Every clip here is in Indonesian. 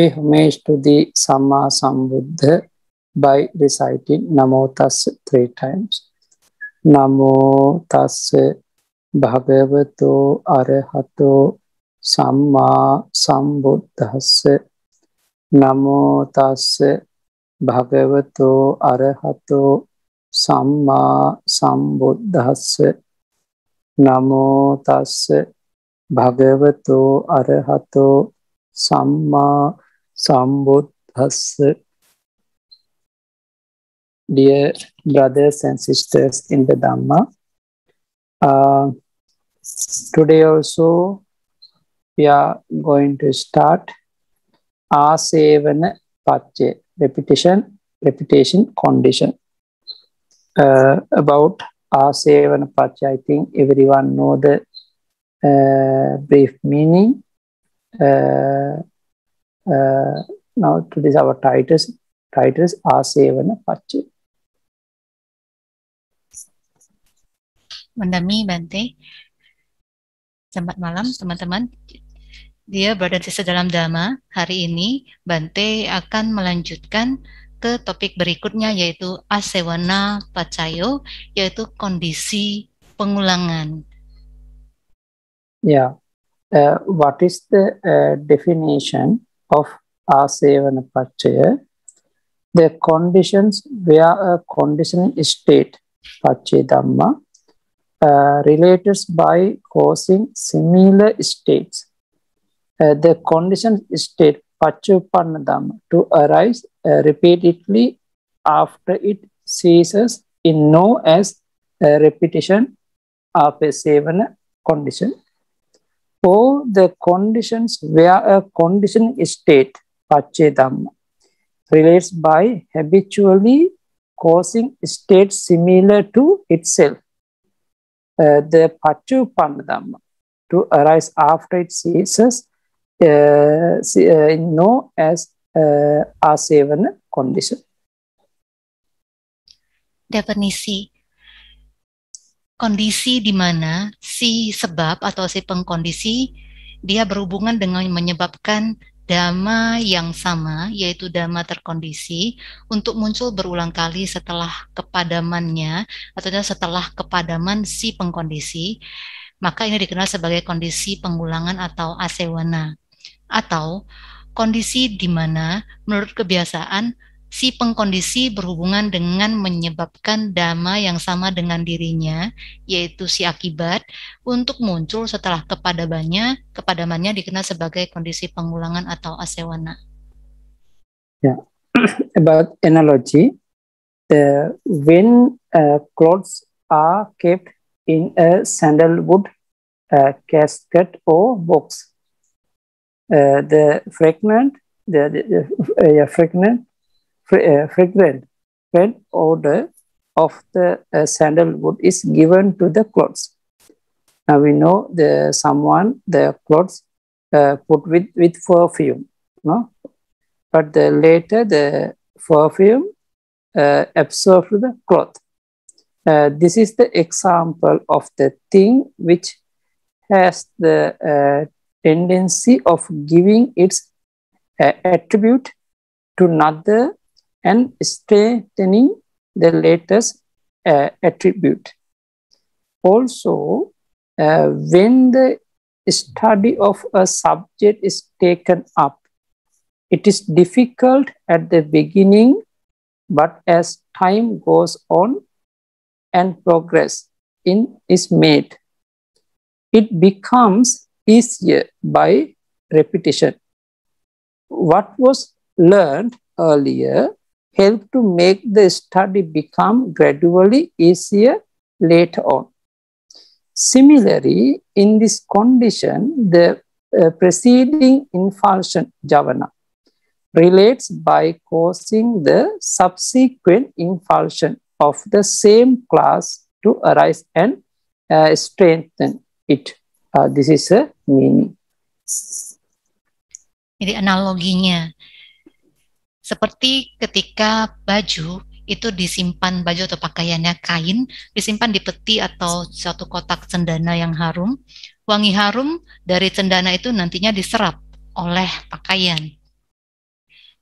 pay homage to the Sama Sambuddha by reciting Namo Tassa three times. Namo Tassa Bhagavato Arahato Sama Sambuddhassa Namo Tassa Bhagavato Arahato Sama Sambuddhassa Namo Tassa Bhagavato Arahato සම්මා Sambuddhas. Dear brothers and sisters in the Dhamma, uh, today also we are going to start Asevana Pache, repetition, repetition condition. Uh, about Asevana Pache, I think everyone know the uh, brief meaning. Uh, Uh, now to this our titus titus r7 patch Mandami Bante. Selamat malam teman-teman. Dia Brother Sister dalam Dhamma, hari ini Bante akan melanjutkan ke topik berikutnya yaitu asewana pacayo yaitu kondisi pengulangan. Ya, yeah. uh, what is the uh, definition of asevana pachaya, the conditions where a conditioning state, pachaya dhamma, uh, related by causing similar states. Uh, the conditioned state pachupanna dhamma to arise uh, repeatedly after it ceases in known as uh, repetition of a condition for the conditions where a condition state, pachedamma, relates by habitually causing state similar to itself, uh, the pachupanadamma, to arise after it ceases, uh, uh, known as uh, asevana condition. Definitely. kondisi di mana si sebab atau si pengkondisi dia berhubungan dengan menyebabkan dhamma yang sama yaitu dhamma terkondisi untuk muncul berulang kali setelah kepadamannya atau setelah kepadaman si pengkondisi maka ini dikenal sebagai kondisi pengulangan atau asewana atau kondisi di mana menurut kebiasaan si pengkondisi berhubungan dengan menyebabkan dama yang sama dengan dirinya, yaitu si akibat, untuk muncul setelah kepadabannya, kepadamannya dikenal sebagai kondisi pengulangan atau asewana. Yeah. Ya. About analogy, the when uh, clothes are kept in a sandalwood uh, casket or box, uh, the fragment, the, the, the uh, fragment Uh, fragrant red odor of the uh, sandalwood is given to the clothes. Now we know the someone the clothes uh, put with with perfume, no, but the later the perfume uh, absorbed the cloth. Uh, this is the example of the thing which has the uh, tendency of giving its attribute to another and strengthening the latest uh, attribute. Also, uh, when the study of a subject is taken up, it is difficult at the beginning, but as time goes on and progress in is made, it becomes easier by repetition. What was learned earlier help to make the study become gradually easier later on. Similarly, in this condition, the uh, preceding infusion javana relates by causing the subsequent infusion of the same class to arise and uh, strengthen it. Uh, this is a meaning. Jadi analoginya Seperti ketika baju itu disimpan baju atau pakaiannya kain disimpan di peti atau suatu kotak cendana yang harum. Wangi harum dari cendana itu nantinya diserap oleh pakaian.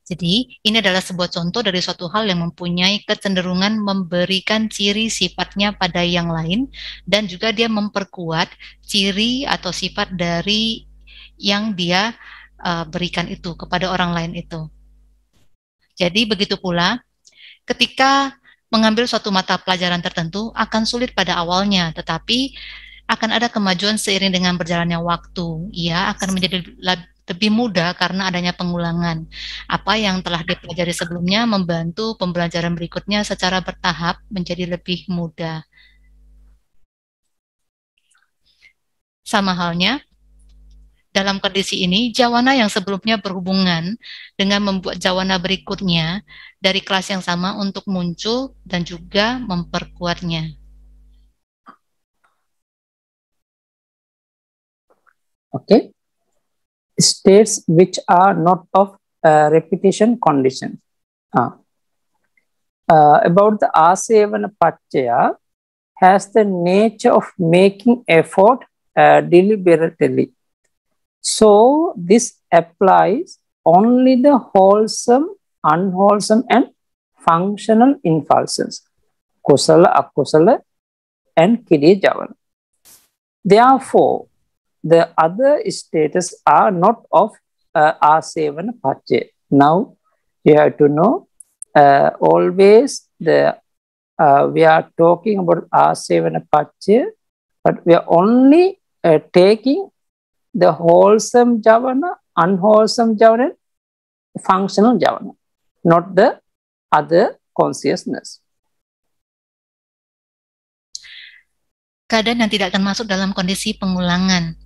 Jadi, ini adalah sebuah contoh dari suatu hal yang mempunyai kecenderungan memberikan ciri sifatnya pada yang lain dan juga dia memperkuat ciri atau sifat dari yang dia uh, berikan itu kepada orang lain itu. Jadi begitu pula ketika mengambil suatu mata pelajaran tertentu akan sulit pada awalnya, tetapi akan ada kemajuan seiring dengan berjalannya waktu. Ia akan menjadi lebih mudah karena adanya pengulangan. Apa yang telah dipelajari sebelumnya membantu pembelajaran berikutnya secara bertahap menjadi lebih mudah. Sama halnya, dalam kondisi ini, jawana yang sebelumnya berhubungan dengan membuat jawana berikutnya dari kelas yang sama untuk muncul dan juga memperkuatnya. Okay. States which are not of uh, repetition condition. Uh, uh, about the asevana pachaya has the nature of making effort uh, deliberately So this applies only the wholesome, unwholesome, and functional impulses, kusala, akusala, and kiri Therefore, the other status are not of uh, asevana pacche. Now, you have to know uh, always the uh, we are talking about asevana pacche, but we are only uh, taking the wholesome javana, unwholesome javana, functional javana, not the other consciousness. Keadaan yang tidak termasuk dalam kondisi pengulangan.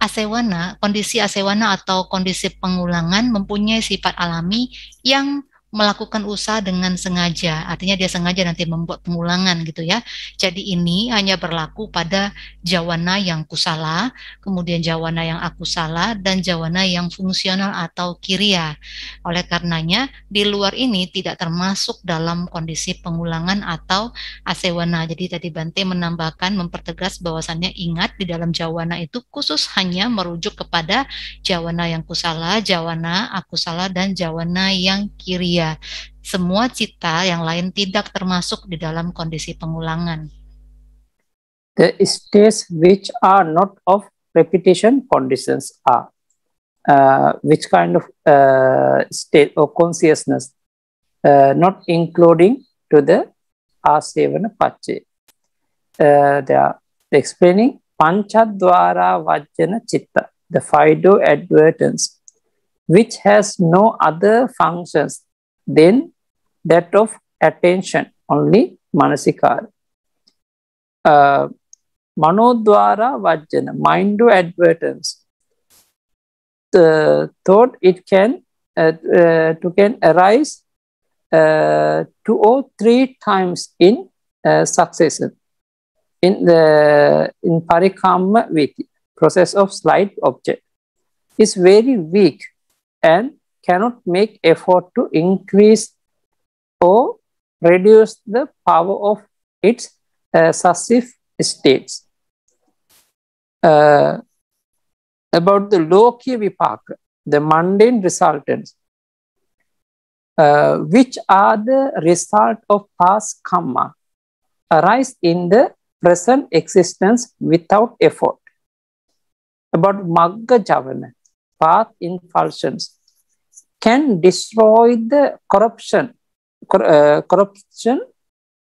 Asewana, kondisi asewana atau kondisi pengulangan mempunyai sifat alami yang melakukan usaha dengan sengaja. Artinya dia sengaja nanti membuat pengulangan gitu ya. Jadi ini hanya berlaku pada jawana yang kusala, kemudian jawana yang aku salah, dan jawana yang fungsional atau kiria. Oleh karenanya di luar ini tidak termasuk dalam kondisi pengulangan atau asewana. Jadi tadi Bante menambahkan mempertegas bahwasannya ingat di dalam jawana itu khusus hanya merujuk kepada jawana yang kusala, jawana aku salah, dan jawana yang kiria. Iya. Semua cita yang lain tidak termasuk di dalam kondisi pengulangan. The states which are not of repetition conditions are uh, which kind of uh, state or consciousness uh, not including to the asevana pache. Uh, they are explaining Panchadwara Vajjana Chitta, the Fido advertence, which has no other functions then that of attention only manasikar, Uh, manodwara vajjana, mind to advertence. The thought it can uh, to can arise uh, two or three times in uh, succession in the in parikamma viti process of slight object is very weak and cannot make effort to increase or reduce the power of its uh, successive states. Uh, about the Lokya Vipaka, the mundane resultants, uh, which are the result of past karma, arise in the present existence without effort. About Magga Javana, path impulsions, can destroy the corruption, cor uh, corruption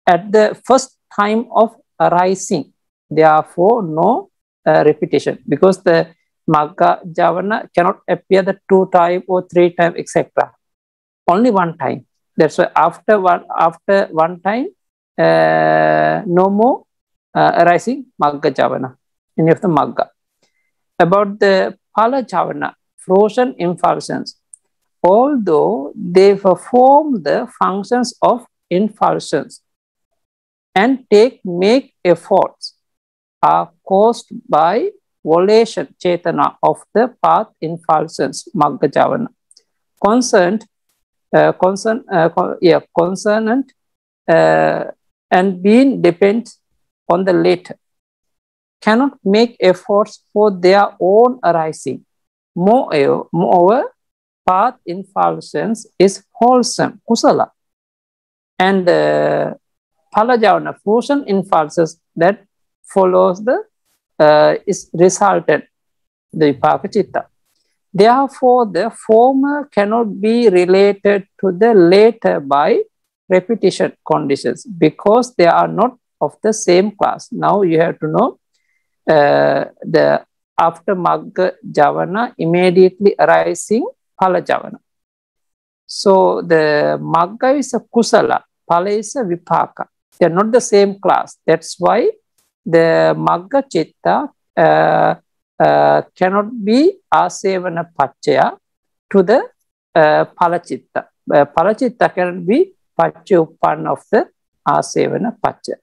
at the first time of arising. Therefore, no uh, repetition because the Magga Javana cannot appear the two time or three time, etc. Only one time. That's why after one after one time, uh, no more uh, arising Magga Javana, any of the Magga. About the Pala Javana, frozen infarctions although they perform the functions of infusions and take make efforts are caused by volition chetana of the path infusions magga javana concerned uh, concern uh, yeah concernant uh, and being dependent on the latter cannot make efforts for their own arising moreover path impulsions is wholesome, kusala. And uh, palajavana, fusion impulses that follows the, uh, is resulted, the vipaka Therefore, the former cannot be related to the later by repetition conditions because they are not of the same class. Now you have to know uh, the after Magga Javana immediately arising පලජවන. So the magga is a kusala, pala is a vipaka. They are not the same class. That's why the magga chitta uh, uh, cannot be asevana pachaya to the uh, palachitta. Uh, palachitta cannot be pacha of the asevana pachaya.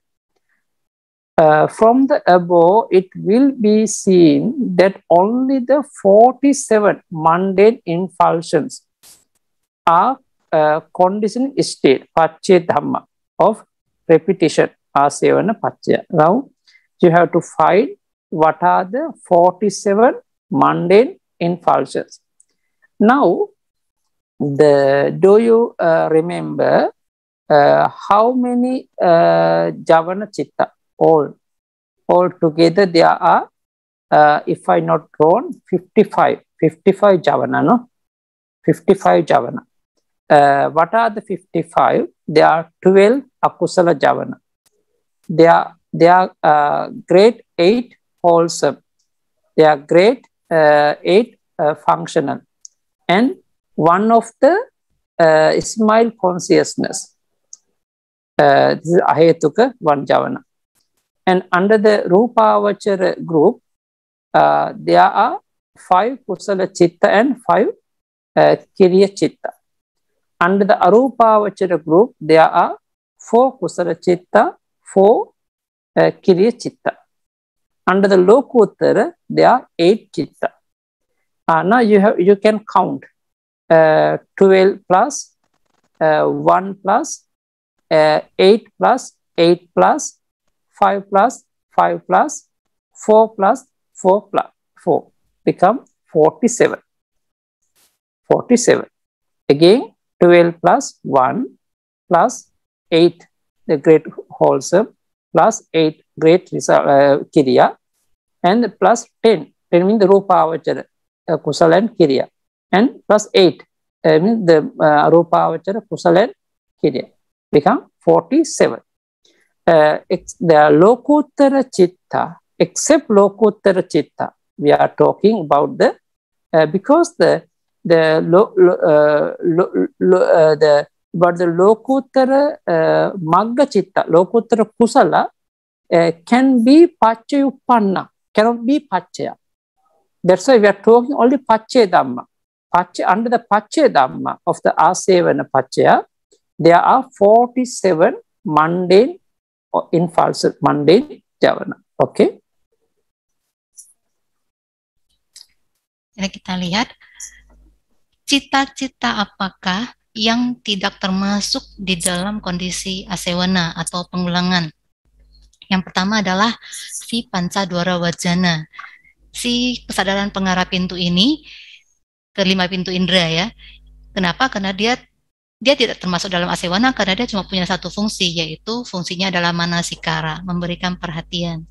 Uh, from the above, it will be seen that only the 47 mundane impulsions are uh, conditioned state, pache dhamma, of repetition, asevana pacha. Now, you have to find what are the 47 mundane impulsions. Now, the do you uh, remember uh, how many uh, javana chitta all. all together there are, uh, if I not wrong, 55, 55 Javana, no? 55 Javana. Uh, what are the 55? There are 12 Akusala Javana. They are, they are uh, grade 8 wholesome. They are grade uh, 8 uh, functional. And one of the uh, Ismail consciousness. Uh, this is Ahetuka one Javana. And under the Rupavachara group, uh, there are five Kusala Chitta and five uh, Kiriya Chitta. Under the Arupavachara group, there are four Kusala Chitta, four uh, Kiriya Chitta. Under the lokuttara, there are eight Chitta. Uh, now you, have, you can count uh, 12 plus, uh, 1 plus, uh, 8 plus, 8 plus, 5 plus 5 plus 4 plus 4 plus 4 become 47. 47. Again 12 plus 1 plus 8 the great wholesome plus 8 great result, uh, kiriya and plus 10 10 means the rupa avachara uh, kusala and kiriya and plus 8 uh, means the uh, rupa avachara kusala and kiriya become 47. Uh, it's the lokuttara citta. Except lokuttara citta, we are talking about the uh, because the the lo, lo, uh, lo, lo uh, the but the lokuttara uh, magga citta, lokuttara kusala uh, can be pachayupanna, cannot be pachaya. That's why we are talking only pachaya dhamma. Pache, under the Pache Dhamma of the Asevana Pachaya, there are 47 mundane or oh, false mundane jhavana. Okay. kita lihat cita-cita apakah yang tidak termasuk di dalam kondisi asewana atau pengulangan. Yang pertama adalah si duara wajana. Si kesadaran pengarah pintu ini kelima pintu indera ya. Kenapa? Karena dia dia tidak termasuk dalam asewana karena dia cuma punya satu fungsi yaitu fungsinya adalah manasikara memberikan perhatian.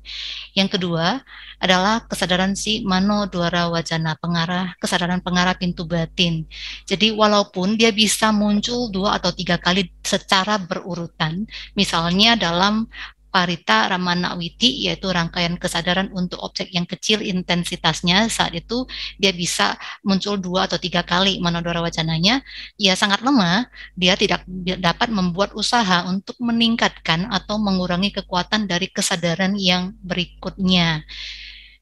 Yang kedua adalah kesadaran si mano duara wajana pengarah kesadaran pengarah pintu batin. Jadi walaupun dia bisa muncul dua atau tiga kali secara berurutan, misalnya dalam parita Ramana Witi, yaitu rangkaian kesadaran untuk objek yang kecil intensitasnya saat itu dia bisa muncul dua atau tiga kali manodora wacananya ia sangat lemah dia tidak dapat membuat usaha untuk meningkatkan atau mengurangi kekuatan dari kesadaran yang berikutnya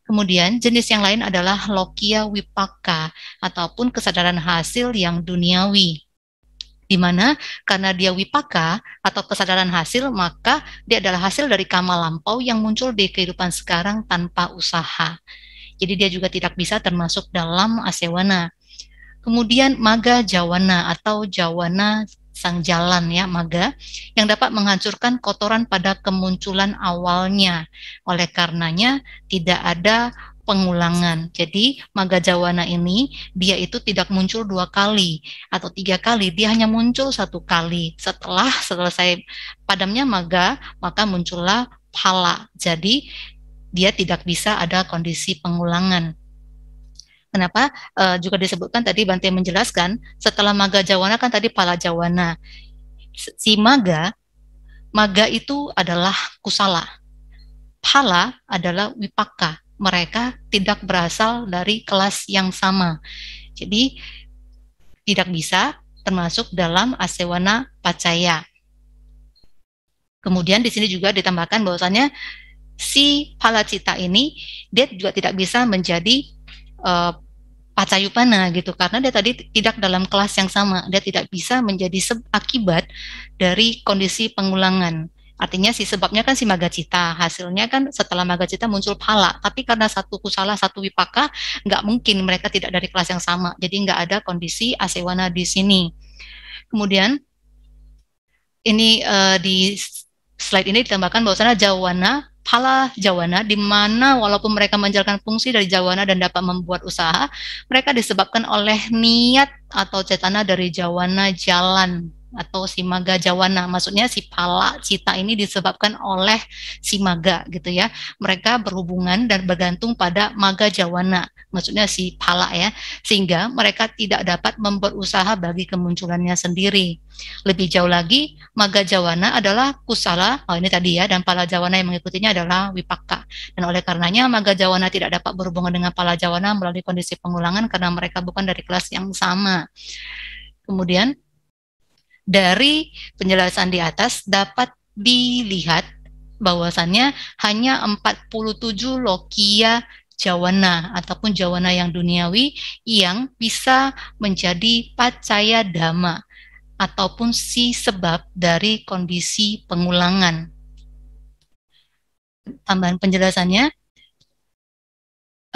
Kemudian jenis yang lain adalah lokia wipaka ataupun kesadaran hasil yang duniawi di mana karena dia wipaka atau kesadaran hasil maka dia adalah hasil dari kama lampau yang muncul di kehidupan sekarang tanpa usaha. Jadi dia juga tidak bisa termasuk dalam asewana. Kemudian maga jawana atau jawana sang jalan ya maga yang dapat menghancurkan kotoran pada kemunculan awalnya. Oleh karenanya tidak ada pengulangan. Jadi maga jawana ini dia itu tidak muncul dua kali atau tiga kali, dia hanya muncul satu kali. Setelah selesai padamnya maga, maka muncullah pala. Jadi dia tidak bisa ada kondisi pengulangan. Kenapa? E, juga disebutkan tadi Bante menjelaskan setelah maga jawana kan tadi pala jawana. Si maga, maga itu adalah kusala. Pala adalah wipaka mereka tidak berasal dari kelas yang sama. Jadi tidak bisa termasuk dalam asewana pacaya. Kemudian di sini juga ditambahkan bahwasanya si palacita ini dia juga tidak bisa menjadi uh, pacayupana gitu karena dia tadi tidak dalam kelas yang sama dia tidak bisa menjadi akibat dari kondisi pengulangan Artinya si sebabnya kan si magacita, hasilnya kan setelah magacita muncul pala. Tapi karena satu kusala, satu wipaka, nggak mungkin mereka tidak dari kelas yang sama. Jadi nggak ada kondisi asewana di sini. Kemudian ini uh, di slide ini ditambahkan bahwasanya jawana pala jawana di mana walaupun mereka menjalankan fungsi dari jawana dan dapat membuat usaha, mereka disebabkan oleh niat atau cetana dari jawana jalan atau si maga jawana maksudnya si pala cita ini disebabkan oleh si maga gitu ya mereka berhubungan dan bergantung pada maga jawana maksudnya si pala ya sehingga mereka tidak dapat memperusaha bagi kemunculannya sendiri lebih jauh lagi maga jawana adalah kusala oh ini tadi ya dan pala jawana yang mengikutinya adalah wipaka dan oleh karenanya maga jawana tidak dapat berhubungan dengan pala jawana melalui kondisi pengulangan karena mereka bukan dari kelas yang sama kemudian dari penjelasan di atas dapat dilihat bahwasannya hanya 47 lokia jawana ataupun jawana yang duniawi yang bisa menjadi pacaya dhamma ataupun si sebab dari kondisi pengulangan. Tambahan penjelasannya,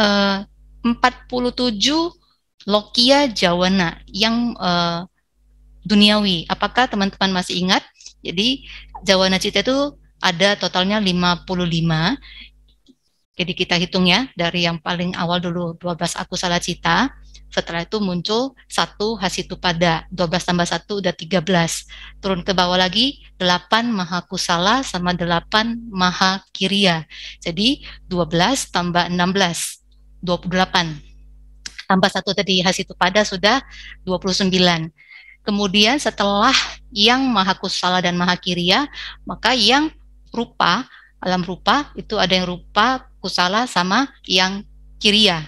47 eh, lokia jawana yang eh, duniawi. Apakah teman-teman masih ingat? Jadi Jawa nacita itu ada totalnya 55. Jadi kita hitung ya dari yang paling awal dulu 12 aku salah cita, setelah itu muncul satu hasitu pada 12 tambah satu udah 13 turun ke bawah lagi 8 maha kusala sama 8 maha kiria. jadi 12 tambah 16 28 tambah satu tadi hasitu pada sudah 29 Kemudian setelah yang maha kusala dan maha kiriya, maka yang rupa, alam rupa itu ada yang rupa kusala sama yang kiriya.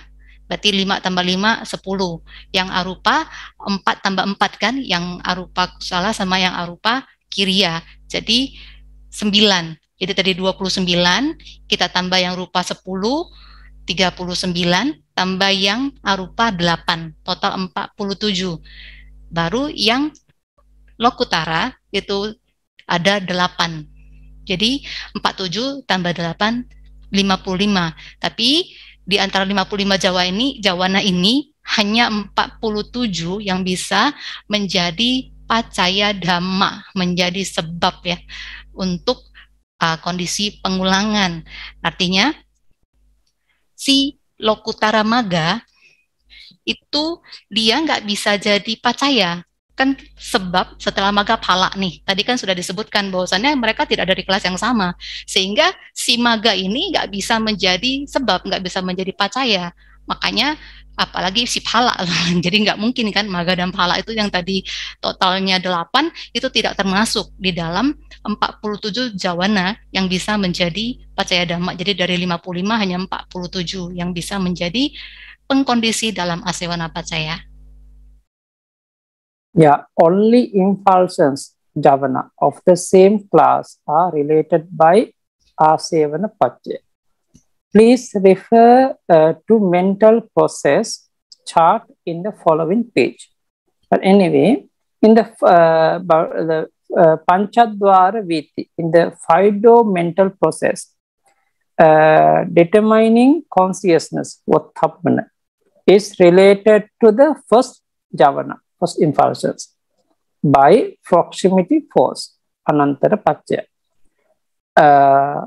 Berarti 5 tambah 5, 10. Yang arupa 4 tambah 4 kan, yang arupa kusala sama yang arupa kiriya. Jadi 9. Jadi tadi 29, kita tambah yang rupa 10, 39, tambah yang arupa 8, total 47. Baru yang Lokutara itu ada 8. Jadi 47 tambah 8 55. Tapi di antara 55 Jawa ini, Jawana ini hanya 47 yang bisa menjadi pacaya dhamma, menjadi sebab ya untuk uh, kondisi pengulangan. Artinya si Lokutara Maga itu dia nggak bisa jadi pacaya kan sebab setelah maga pala nih tadi kan sudah disebutkan bahwasannya mereka tidak ada di kelas yang sama sehingga si maga ini nggak bisa menjadi sebab nggak bisa menjadi pacaya makanya apalagi si pala jadi nggak mungkin kan maga dan pala itu yang tadi totalnya 8 itu tidak termasuk di dalam 47 jawana yang bisa menjadi pacaya dhamma jadi dari 55 hanya 47 yang bisa menjadi pengkondisi dalam asewana pacaya? Yeah, only impulsions, Javana, of the same class are related by asevana pacaya. Please refer uh, to mental process chart in the following page. But anyway, in the, uh, the uh, Panchadwara Viti, in the Fido mental process, uh, determining consciousness, what happened is related to the first javana, first impulsions, by proximity force, anantara pachya. Uh,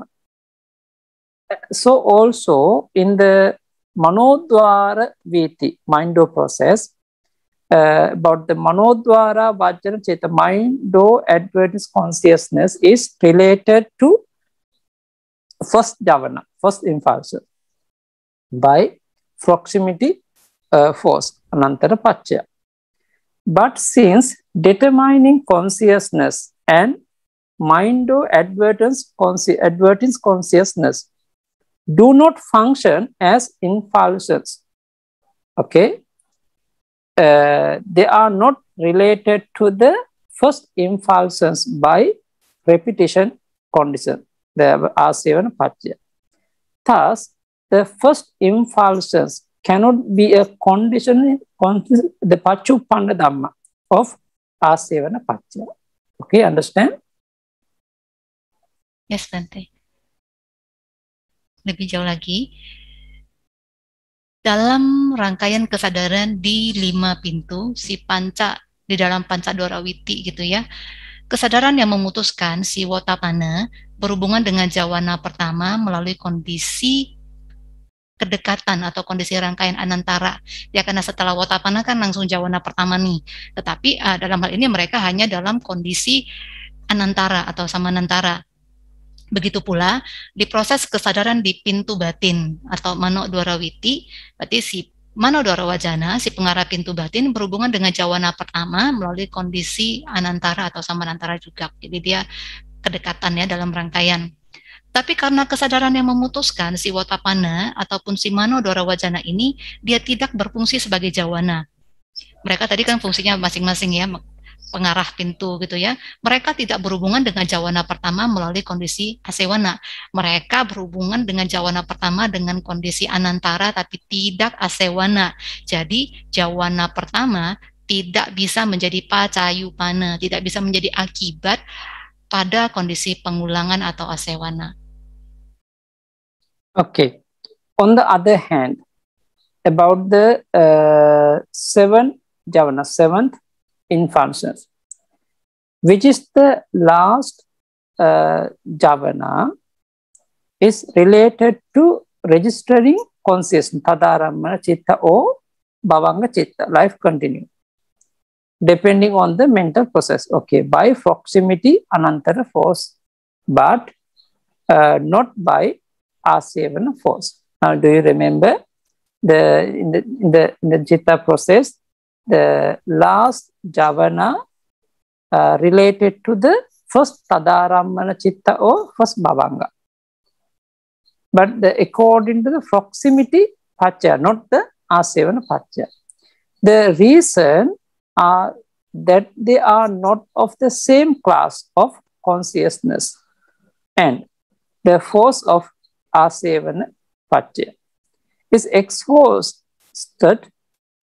so also in the manodwara viti, mind-do process, uh, about the manodwara vajra cheta, mind-do advertence consciousness is related to first javana, first impulsion by proximity uh, force, anantara pachya. But since determining consciousness and mindo or advertence, consci advertence consciousness do not function as impulsions, okay, uh, they are not related to the first impulsions by repetition condition. They are seven pachya. Thus, the first impulsions cannot be a condition the pachu panda dhamma of asevana pachya Okay, understand? Yes, Bante. Lebih jauh lagi, dalam rangkaian kesadaran di lima pintu, si panca di dalam panca dorawiti gitu ya, kesadaran yang memutuskan si wotapana berhubungan dengan jawana pertama melalui kondisi kedekatan atau kondisi rangkaian anantara. Ya karena setelah watapana kan langsung jawana pertama nih. Tetapi uh, dalam hal ini mereka hanya dalam kondisi anantara atau sama samanantara. Begitu pula di proses kesadaran di pintu batin atau mano dwarawiti, berarti si mano dwarawajana, si pengarah pintu batin berhubungan dengan jawana pertama melalui kondisi anantara atau sama samanantara juga. Jadi dia kedekatan ya dalam rangkaian tapi karena kesadaran yang memutuskan si Watapana ataupun si Mano Dora Wajana ini, dia tidak berfungsi sebagai jawana. Mereka tadi kan fungsinya masing-masing ya, pengarah pintu gitu ya. Mereka tidak berhubungan dengan jawana pertama melalui kondisi asewana. Mereka berhubungan dengan jawana pertama dengan kondisi anantara tapi tidak asewana. Jadi jawana pertama tidak bisa menjadi pacayupana, tidak bisa menjadi akibat pada kondisi pengulangan atau asewana. Okay. On the other hand, about the uh, seventh javana, seventh functions, which is the last uh, is related to registering consciousness, tadaramana chitta or bhavanga chitta, life continue, depending on the mental process. Okay, by proximity, anantara force, but uh, not by rc seven force. Now, do you remember the in the in the, in the Jitta process, the last Javana uh, related to the first Tadaramana Chitta or first Bhavanga. But the, according to the proximity Pacha, not the R7 Pacha. The reason are that they are not of the same class of consciousness and the force of his ex is exhausted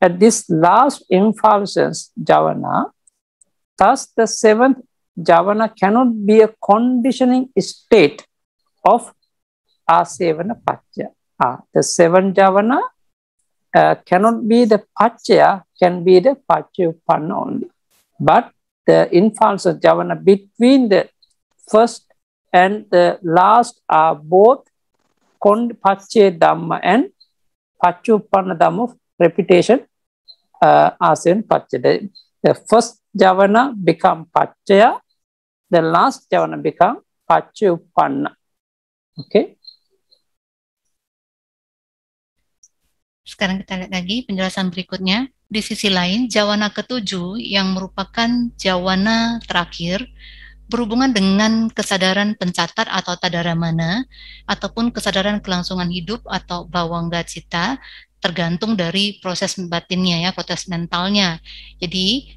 at this last infallence javana thus the seventh javana cannot be a conditioning state of asevana pachya ah, the seventh javana uh, cannot be the pachya can be the pachayapanna only but the infallence javana between the first and the last are both Kond Pache Dhamma and Pachupanna Dhamma of repetition uh, as in Pachya. The first Javana become Pachya, the last Javana become Pachupanna. Okay. Sekarang kita lihat lagi penjelasan berikutnya. Di sisi lain, jawana ketujuh yang merupakan jawana terakhir berhubungan dengan kesadaran pencatat atau tadaramana ataupun kesadaran kelangsungan hidup atau bawangga cita tergantung dari proses batinnya ya proses mentalnya jadi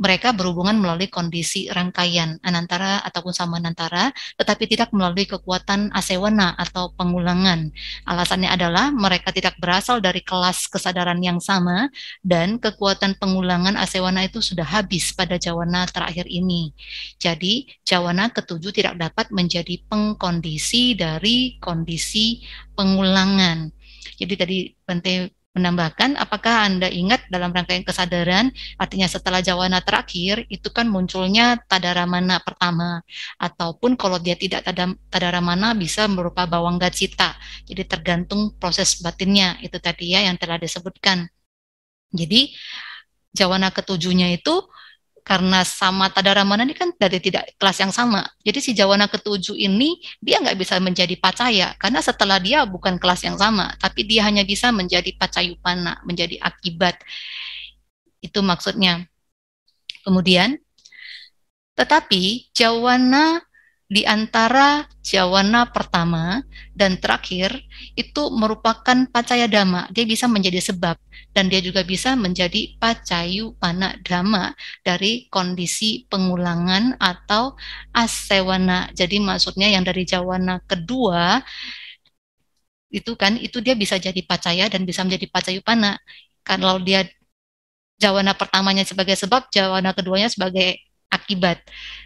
mereka berhubungan melalui kondisi rangkaian anantara ataupun sama antara, tetapi tidak melalui kekuatan asewana atau pengulangan. Alasannya adalah mereka tidak berasal dari kelas kesadaran yang sama dan kekuatan pengulangan asewana itu sudah habis pada jawana terakhir ini. Jadi, jawana ketujuh tidak dapat menjadi pengkondisi dari kondisi pengulangan. Jadi tadi Bante menambahkan apakah Anda ingat dalam rangkaian kesadaran artinya setelah jawana terakhir itu kan munculnya tadaramana pertama ataupun kalau dia tidak tadaramana bisa berupa bawang gacita jadi tergantung proses batinnya itu tadi ya yang telah disebutkan jadi jawana ketujuhnya itu karena sama Tadaramana ini kan dari tidak kelas yang sama. Jadi si Jawana ketujuh ini dia nggak bisa menjadi pacaya karena setelah dia bukan kelas yang sama, tapi dia hanya bisa menjadi pacayupana, menjadi akibat. Itu maksudnya. Kemudian, tetapi Jawana di antara jawana pertama dan terakhir itu merupakan pacaya dhamma. Dia bisa menjadi sebab dan dia juga bisa menjadi pacayu panak dhamma dari kondisi pengulangan atau asewana. Jadi maksudnya yang dari jawana kedua itu kan itu dia bisa jadi pacaya dan bisa menjadi pacayu pana. Kalau dia jawana pertamanya sebagai sebab, jawana keduanya sebagai akibat.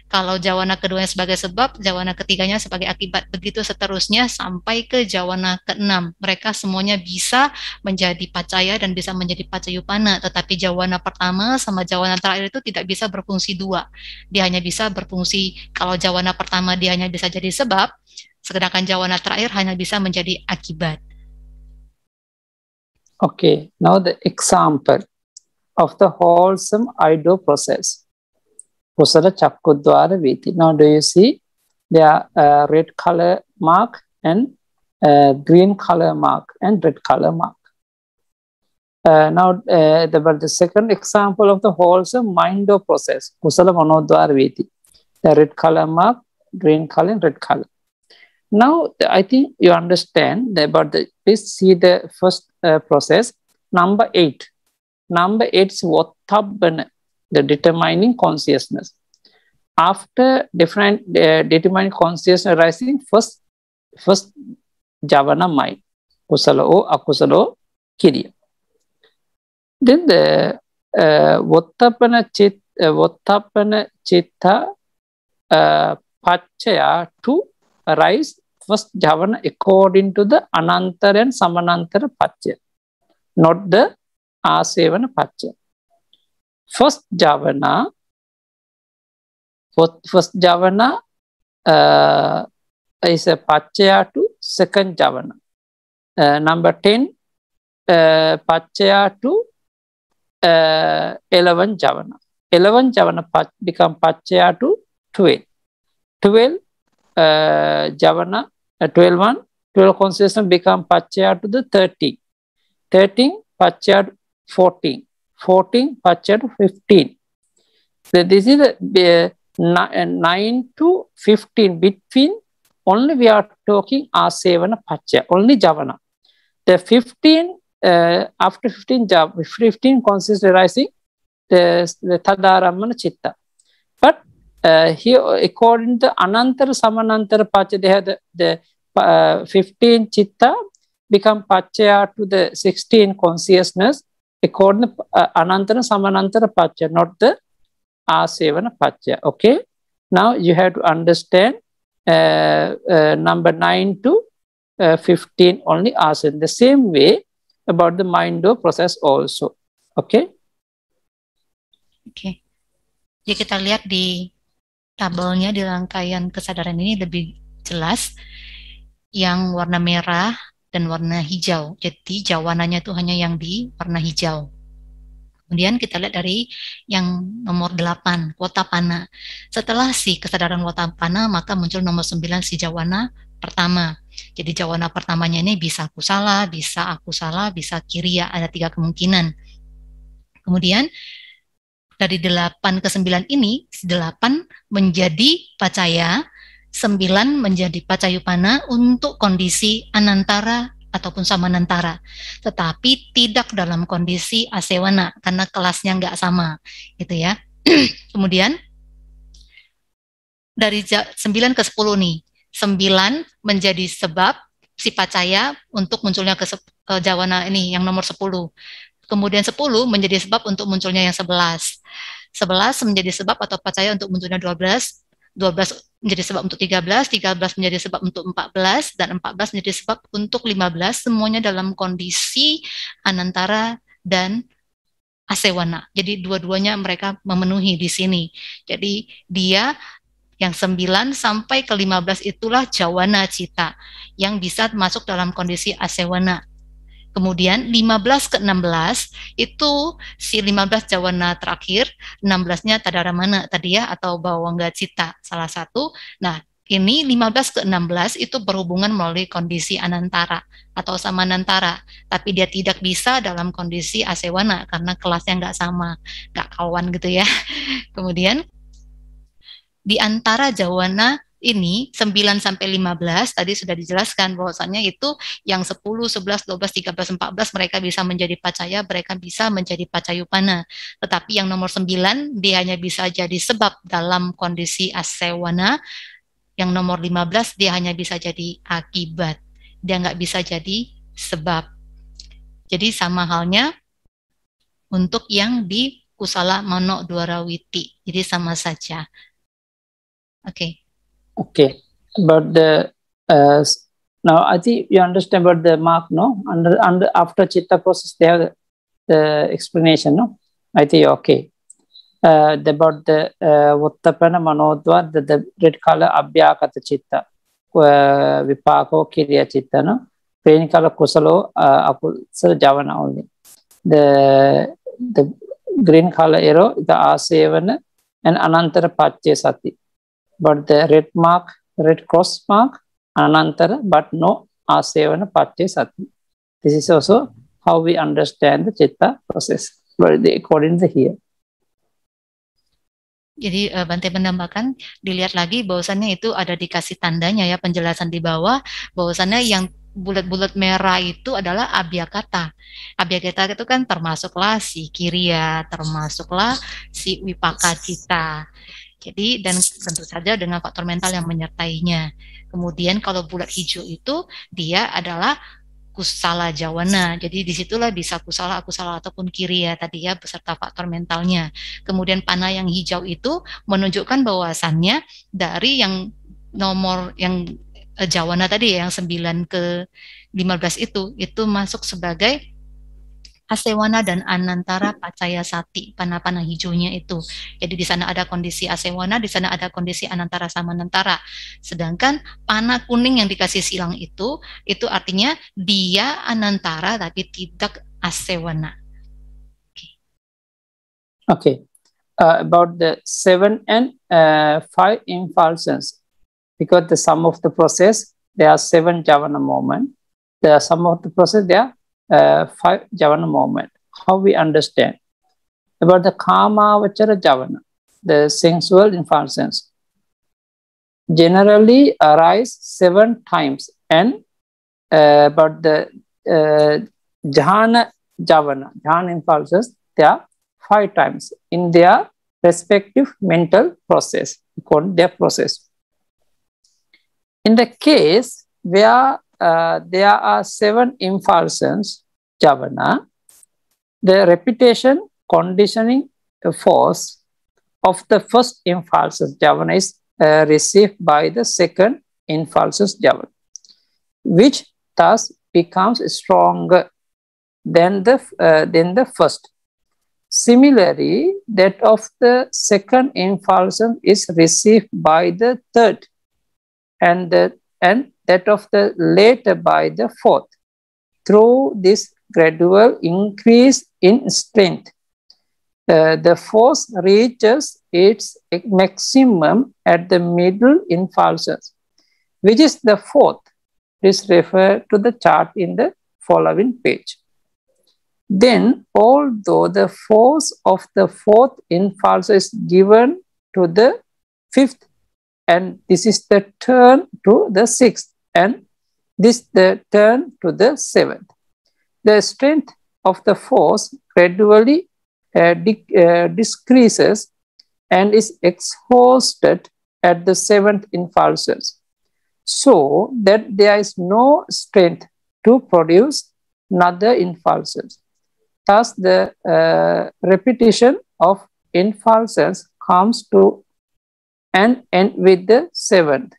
Kalau jawana keduanya sebagai sebab, jawana ketiganya sebagai akibat. Begitu seterusnya sampai ke jawana keenam. Mereka semuanya bisa menjadi pacaya dan bisa menjadi pacayupana, tetapi jawana pertama sama jawana terakhir itu tidak bisa berfungsi dua. Dia hanya bisa berfungsi kalau jawana pertama dia hanya bisa jadi sebab, sedangkan jawana terakhir hanya bisa menjadi akibat. Okay, now the example of the wholesome idol process. kusala chakudwara viti. Now do you see there are uh, red color mark and uh, green color mark and red color mark. Uh, now, uh, the, the second example of the wholesome mind of process, kusala manodwara viti. The red color mark, green color and red color. Now, I think you understand about the, please see the first uh, process, number eight. Number eight is vatabana. the determining consciousness. After different uh, determining consciousness arising, first, first javana mind, kusala or akusala kiriya. Then the uh, vattapana chit, uh, vattapana chitta uh, pachaya to arise first javana according to the anantara and samanantara pachaya, not the asevana pachaya. first Javana, first Javana uh, is a Pachaya to second Javana. Uh, number 10, uh, Pachaya to uh, 11 Javana. 11 Javana pach become Pachaya to 12. 12 uh, Javana, uh, 12 one, 12 concession become Pachaya to the 13. 13 Pachaya 14. 14, Pachadu 15. So this is a, uh, a uh, 9 to 15 between only we are talking Asevana Pachya, only Javana. The 15, uh, after 15, 15 consists arising uh, the, the Tadaramana Chitta. But uh, here, according to Anantara Samanantara Pachya, they have the, the uh, 15 Chitta become Pachaya to the 16 consciousness according to uh, anantara samanantara patya, not the asevana patya. Okay. Now you have to understand uh, uh, number 9 to uh, 15 only in The same way about the mind-door process also. Okay. Oke. Okay. Jadi kita lihat di tabelnya di rangkaian kesadaran ini lebih jelas. Yang warna merah dan warna hijau. Jadi jawanannya itu hanya yang di warna hijau. Kemudian kita lihat dari yang nomor 8, kuota pana. Setelah si kesadaran kuota pana, maka muncul nomor 9 si jawana pertama. Jadi jawana pertamanya ini bisa aku salah, bisa aku salah, bisa kiri ya, ada tiga kemungkinan. Kemudian dari 8 ke 9 ini, 8 menjadi pacaya, 9 menjadi pacayupana untuk kondisi anantara ataupun sama nantara, tetapi tidak dalam kondisi asewana karena kelasnya nggak sama, gitu ya. Kemudian dari 9 ke 10 nih, 9 menjadi sebab si pacaya untuk munculnya ke, ke jawana ini yang nomor 10. Kemudian 10 menjadi sebab untuk munculnya yang 11. 11 menjadi sebab atau pacaya untuk munculnya 12, 12 menjadi sebab untuk 13, 13 menjadi sebab untuk 14, dan 14 menjadi sebab untuk 15, semuanya dalam kondisi anantara dan asewana. Jadi dua-duanya mereka memenuhi di sini. Jadi dia yang 9 sampai ke 15 itulah jawana cita yang bisa masuk dalam kondisi asewana Kemudian 15 ke 16 itu si 15 jawana terakhir, 16-nya tadaramana tadi ya atau bawangga cita salah satu. Nah, ini 15 ke 16 itu berhubungan melalui kondisi anantara atau sama samanantara, tapi dia tidak bisa dalam kondisi asewana karena kelasnya nggak sama, nggak kawan gitu ya. Kemudian di antara jawana ini 9 sampai 15 tadi sudah dijelaskan bahwasanya itu yang 10, 11, 12, 13, 14 mereka bisa menjadi pacaya, mereka bisa menjadi pacayupana. Tetapi yang nomor 9 dia hanya bisa jadi sebab dalam kondisi asewana. Yang nomor 15 dia hanya bisa jadi akibat. Dia nggak bisa jadi sebab. Jadi sama halnya untuk yang di kusala mano Dwarawiti. Jadi sama saja. Oke. Okay. Okay, but the uh, now I think you understand about the mark, no? Under under after chitta process, they have the, the explanation, no? I think okay. Uh, the, about the uh, Vattapana Manodva, the, the red color Abhyakata Chitta, uh, Vipako Kirya Chitta, no? Pain color Kusalo uh, Akusal Javana only. The, the green color arrow, the Asevana and Anantara Patya Sati. but the red mark, red cross mark, anantara, but no asevana patya sati. This is also how we understand the citta process, but the, according to here. Jadi uh, Bante menambahkan dilihat lagi bahwasannya itu ada dikasih tandanya ya penjelasan di bawah bahwasannya yang bulat-bulat merah itu adalah abhyakata. Abhyakata itu kan termasuklah si kiriya, termasuklah si wipaka jadi dan tentu saja dengan faktor mental yang menyertainya. Kemudian kalau bulat hijau itu dia adalah kusala jawana. Jadi disitulah bisa kusala, aku salah ataupun kiri ya tadi ya beserta faktor mentalnya. Kemudian panah yang hijau itu menunjukkan bahwasannya dari yang nomor yang eh, jawana tadi ya yang 9 ke 15 itu itu masuk sebagai Asewana dan Anantara Pacaya Sati, panah-panah hijaunya itu. Jadi di sana ada kondisi Asewana, di sana ada kondisi Anantara sama nantara. Sedangkan panah kuning yang dikasih silang itu, itu artinya dia Anantara tapi tidak Asewana. Oke. Okay. okay. Uh, about the seven and uh, five impulses, because the sum of the process, there are seven Javana moment. The sum of the process, there are uh, five Javana movement, how we understand about the Kama Vachara Javana, the sensual sense generally arise seven times and uh, but the uh, Jhana Javana, Jhana impulses, they are five times in their respective mental process, called their process. In the case where uh, there are seven impulsions, Javana. The repetition, conditioning force of the first impulses, Javana is uh, received by the second impulses, javana, which thus becomes stronger than the, uh, than the first. Similarly, that of the second impulsion is received by the third and, the, and that of the later by the fourth. Through this gradual increase in strength, uh, the force reaches its maximum at the middle impulses, which is the fourth. Please refer to the chart in the following page. Then, although the force of the fourth impulse is given to the fifth, and this is the turn to the sixth, and this the turn to the seventh. The strength of the force gradually uh, de uh, decreases and is exhausted at the seventh impulses, so that there is no strength to produce another impulses. Thus, the uh, repetition of impulses comes to an end with the seventh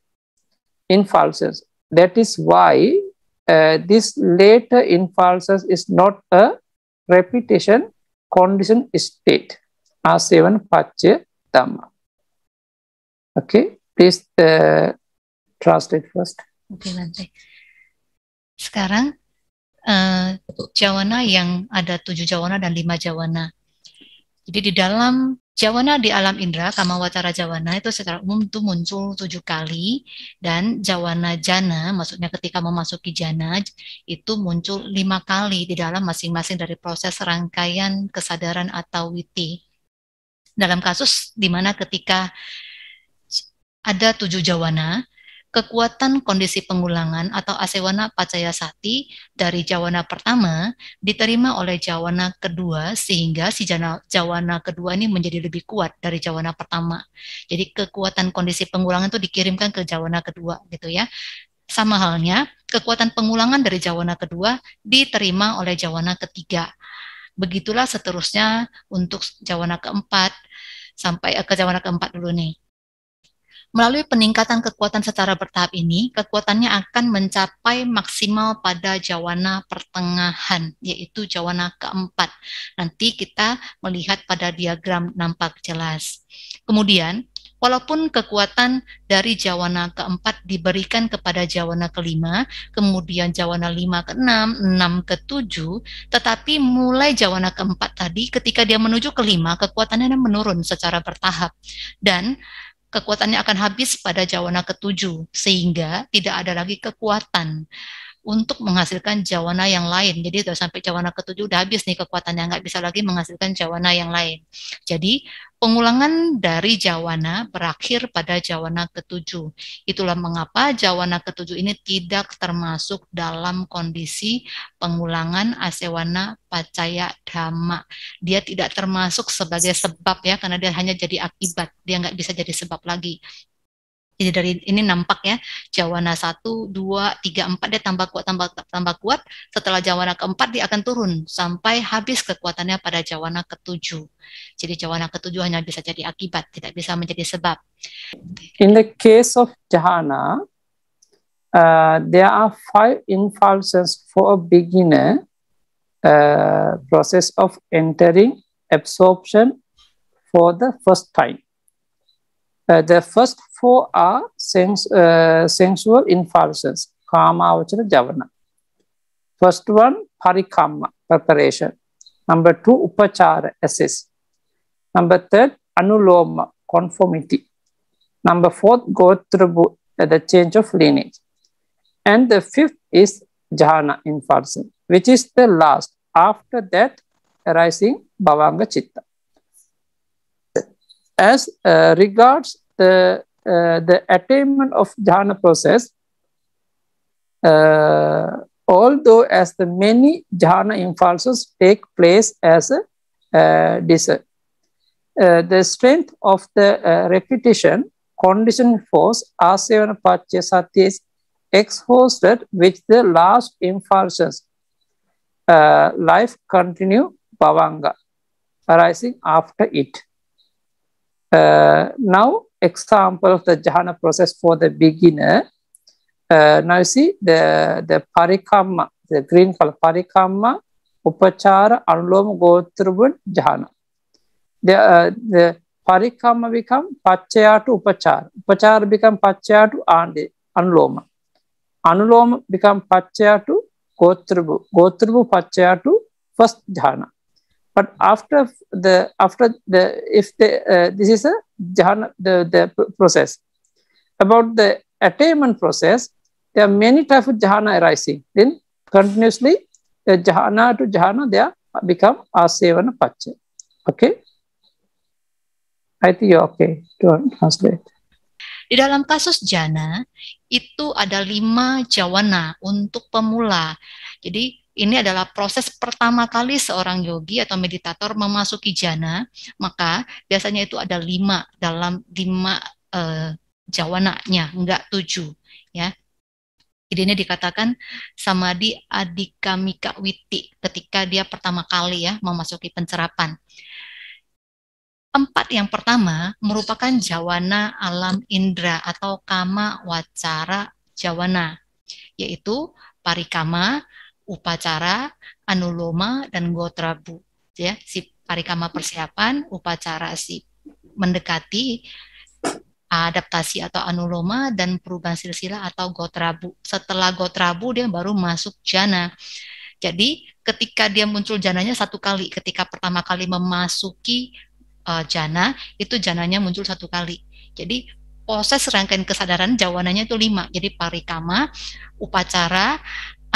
impulses that is why uh, this later impulses is not a repetition condition state. As 7 Pache Dhamma. Okay, please uh, translate first. Okay, nanti. Sekarang uh, jawana yang ada tujuh jawana dan lima jawana. Jadi di dalam Jawana di alam indra, wacara Jawana itu secara umum itu muncul tujuh kali dan Jawana Jana, maksudnya ketika memasuki Jana itu muncul lima kali di dalam masing-masing dari proses rangkaian kesadaran atau witi. Dalam kasus di mana ketika ada tujuh Jawana, kekuatan kondisi pengulangan atau asewana pacaya sati dari jawana pertama diterima oleh jawana kedua sehingga si jawana kedua ini menjadi lebih kuat dari jawana pertama. Jadi kekuatan kondisi pengulangan itu dikirimkan ke jawana kedua gitu ya. Sama halnya, kekuatan pengulangan dari jawana kedua diterima oleh jawana ketiga. Begitulah seterusnya untuk jawana keempat sampai eh, ke jawana keempat dulu nih. Melalui peningkatan kekuatan secara bertahap ini, kekuatannya akan mencapai maksimal pada jawana pertengahan, yaitu jawana keempat. Nanti kita melihat pada diagram nampak jelas. Kemudian, walaupun kekuatan dari jawana keempat diberikan kepada jawana kelima, kemudian jawana lima ke enam, enam ke tujuh, tetapi mulai jawana keempat tadi ketika dia menuju kelima, kekuatannya menurun secara bertahap. Dan kekuatannya akan habis pada jawana ketujuh sehingga tidak ada lagi kekuatan untuk menghasilkan jawana yang lain. Jadi sudah sampai jawana ketujuh udah habis nih kekuatannya, nggak bisa lagi menghasilkan jawana yang lain. Jadi pengulangan dari jawana berakhir pada jawana ketujuh. Itulah mengapa jawana ketujuh ini tidak termasuk dalam kondisi pengulangan asewana pacaya dhamma. Dia tidak termasuk sebagai sebab ya, karena dia hanya jadi akibat, dia nggak bisa jadi sebab lagi jadi dari ini nampak ya jawana satu dua tiga empat dia tambah kuat tambah tambah kuat setelah jawana keempat dia akan turun sampai habis kekuatannya pada jawana ketujuh. Jadi jawana ketujuh hanya bisa jadi akibat, tidak bisa menjadi sebab. In the case of jahana, uh, there are five impulses for a beginner uh, process of entering absorption for the first time. Uh, the first four are sens uh, sensual impulses, kama vachana javana. First one, parikamma, preparation. Number two, upachara, assist. Number third, anuloma, conformity. Number fourth, gotrabu, uh, the change of lineage. And the fifth is jhana, impulsion, which is the last. After that, arising bhavanga chitta as uh, regards the uh, the attainment of jhana process uh, although as the many jhana impulses take place as a uh, uh the strength of the uh, repetition condition force asevana pachya satya is exhausted with the last impulses uh, life continue bhavanga arising after it uh, now, example of the jhana process for the beginner. Uh, now you see the, the parikamma, the green color parikamma, upachara, anuloma, gotrubun, jhana. The, uh, the parikamma become pachaya to upachara. Upachara become pachaya to andi, anuloma. Anuloma become pachaya to gotrubu. Gotrubu pachaya to first jhana. but after the after the if the uh, this is a jhana the, the process about the attainment process there are many types of jhana arising then continuously the jhana to jhana they are become asevana pacha okay i think you're okay to translate Di dalam kasus jana itu ada lima jawana untuk pemula. Jadi ini adalah proses pertama kali seorang yogi atau meditator memasuki jana, maka biasanya itu ada lima dalam lima eh, jawananya, enggak tujuh. Ya. Jadi ini dikatakan samadhi adikamika witi ketika dia pertama kali ya memasuki pencerapan. Empat yang pertama merupakan jawana alam indra atau kama wacara jawana, yaitu parikama, upacara, anuloma, dan gotrabu. Ya, si parikama persiapan, upacara si mendekati adaptasi atau anuloma dan perubahan silsilah atau gotrabu. Setelah gotrabu dia baru masuk jana. Jadi ketika dia muncul jananya satu kali, ketika pertama kali memasuki uh, jana itu jananya muncul satu kali. Jadi proses rangkaian kesadaran jawanannya itu lima. Jadi parikama, upacara,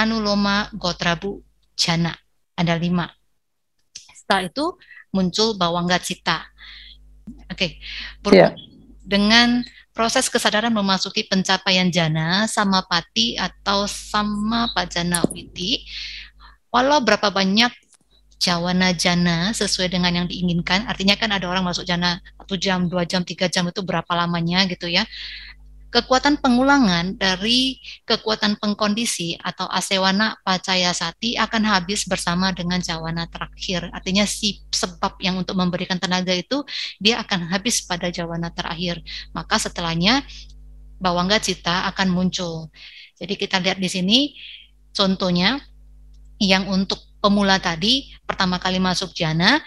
Anuloma Gotrabu Jana. Ada lima. Setelah itu muncul Bawangga Cita. Oke, okay. yeah. dengan proses kesadaran memasuki pencapaian jana sama pati atau sama pajana witi, walau berapa banyak jawana jana sesuai dengan yang diinginkan, artinya kan ada orang masuk jana satu jam, dua jam, tiga jam itu berapa lamanya gitu ya. Kekuatan pengulangan dari kekuatan pengkondisi atau asewana pacaya sati akan habis bersama dengan jawana terakhir. Artinya si sebab yang untuk memberikan tenaga itu dia akan habis pada jawana terakhir. Maka setelahnya bawangga cita akan muncul. Jadi kita lihat di sini contohnya yang untuk pemula tadi pertama kali masuk jana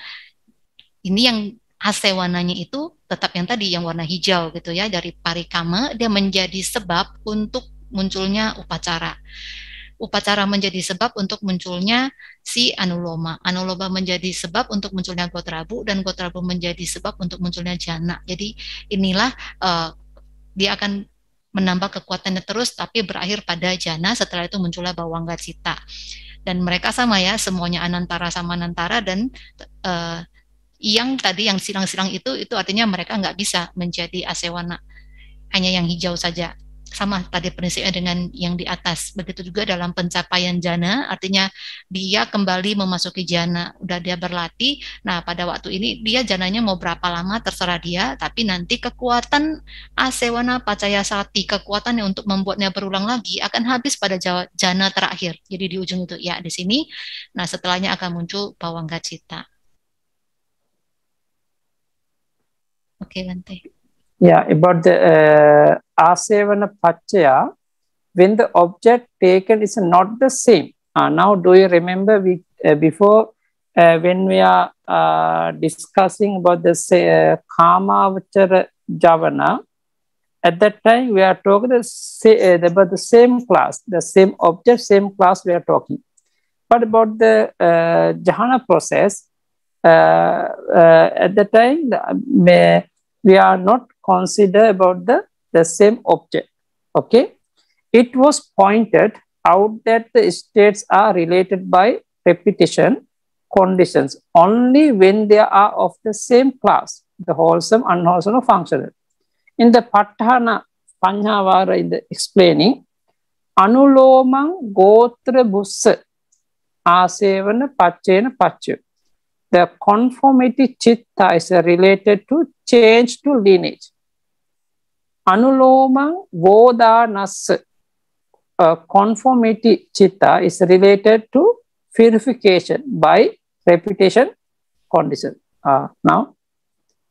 ini yang asewananya itu tetap yang tadi yang warna hijau gitu ya dari parikama dia menjadi sebab untuk munculnya upacara. Upacara menjadi sebab untuk munculnya si anuloma. Anuloma menjadi sebab untuk munculnya gotrabu dan gotrabu menjadi sebab untuk munculnya jana. Jadi inilah uh, dia akan menambah kekuatannya terus tapi berakhir pada jana setelah itu muncullah bawangga cita dan mereka sama ya semuanya anantara sama anantara dan uh, yang tadi yang silang-silang itu itu artinya mereka nggak bisa menjadi asewana hanya yang hijau saja sama tadi prinsipnya dengan yang di atas begitu juga dalam pencapaian jana artinya dia kembali memasuki jana udah dia berlatih nah pada waktu ini dia jananya mau berapa lama terserah dia tapi nanti kekuatan asewana pacaya sati kekuatan yang untuk membuatnya berulang lagi akan habis pada jana terakhir jadi di ujung itu ya di sini nah setelahnya akan muncul bawangga cita Okay, Vante. Yeah, about the uh, asevana paccaya, when the object taken is not the same. Uh, now, do you remember we uh, before uh, when we are uh, discussing about this uh, kama vachara javana? At that time, we are talking the uh, about the same class, the same object, same class we are talking. But about the uh, jhana process, uh, uh, at the time, the, uh, we are not consider about the, the same object. Okay. It was pointed out that the states are related by repetition conditions only when they are of the same class, the wholesome, unwholesome, or functional. In the Patthana Panjavara, in the explaining, Anulomam Gotra Bussa Asevana Pachena Pachu. The conformity chitta is related to change to lineage. Anuloma vodanas, uh, conformity chitta is related to purification by repetition condition. Uh, now,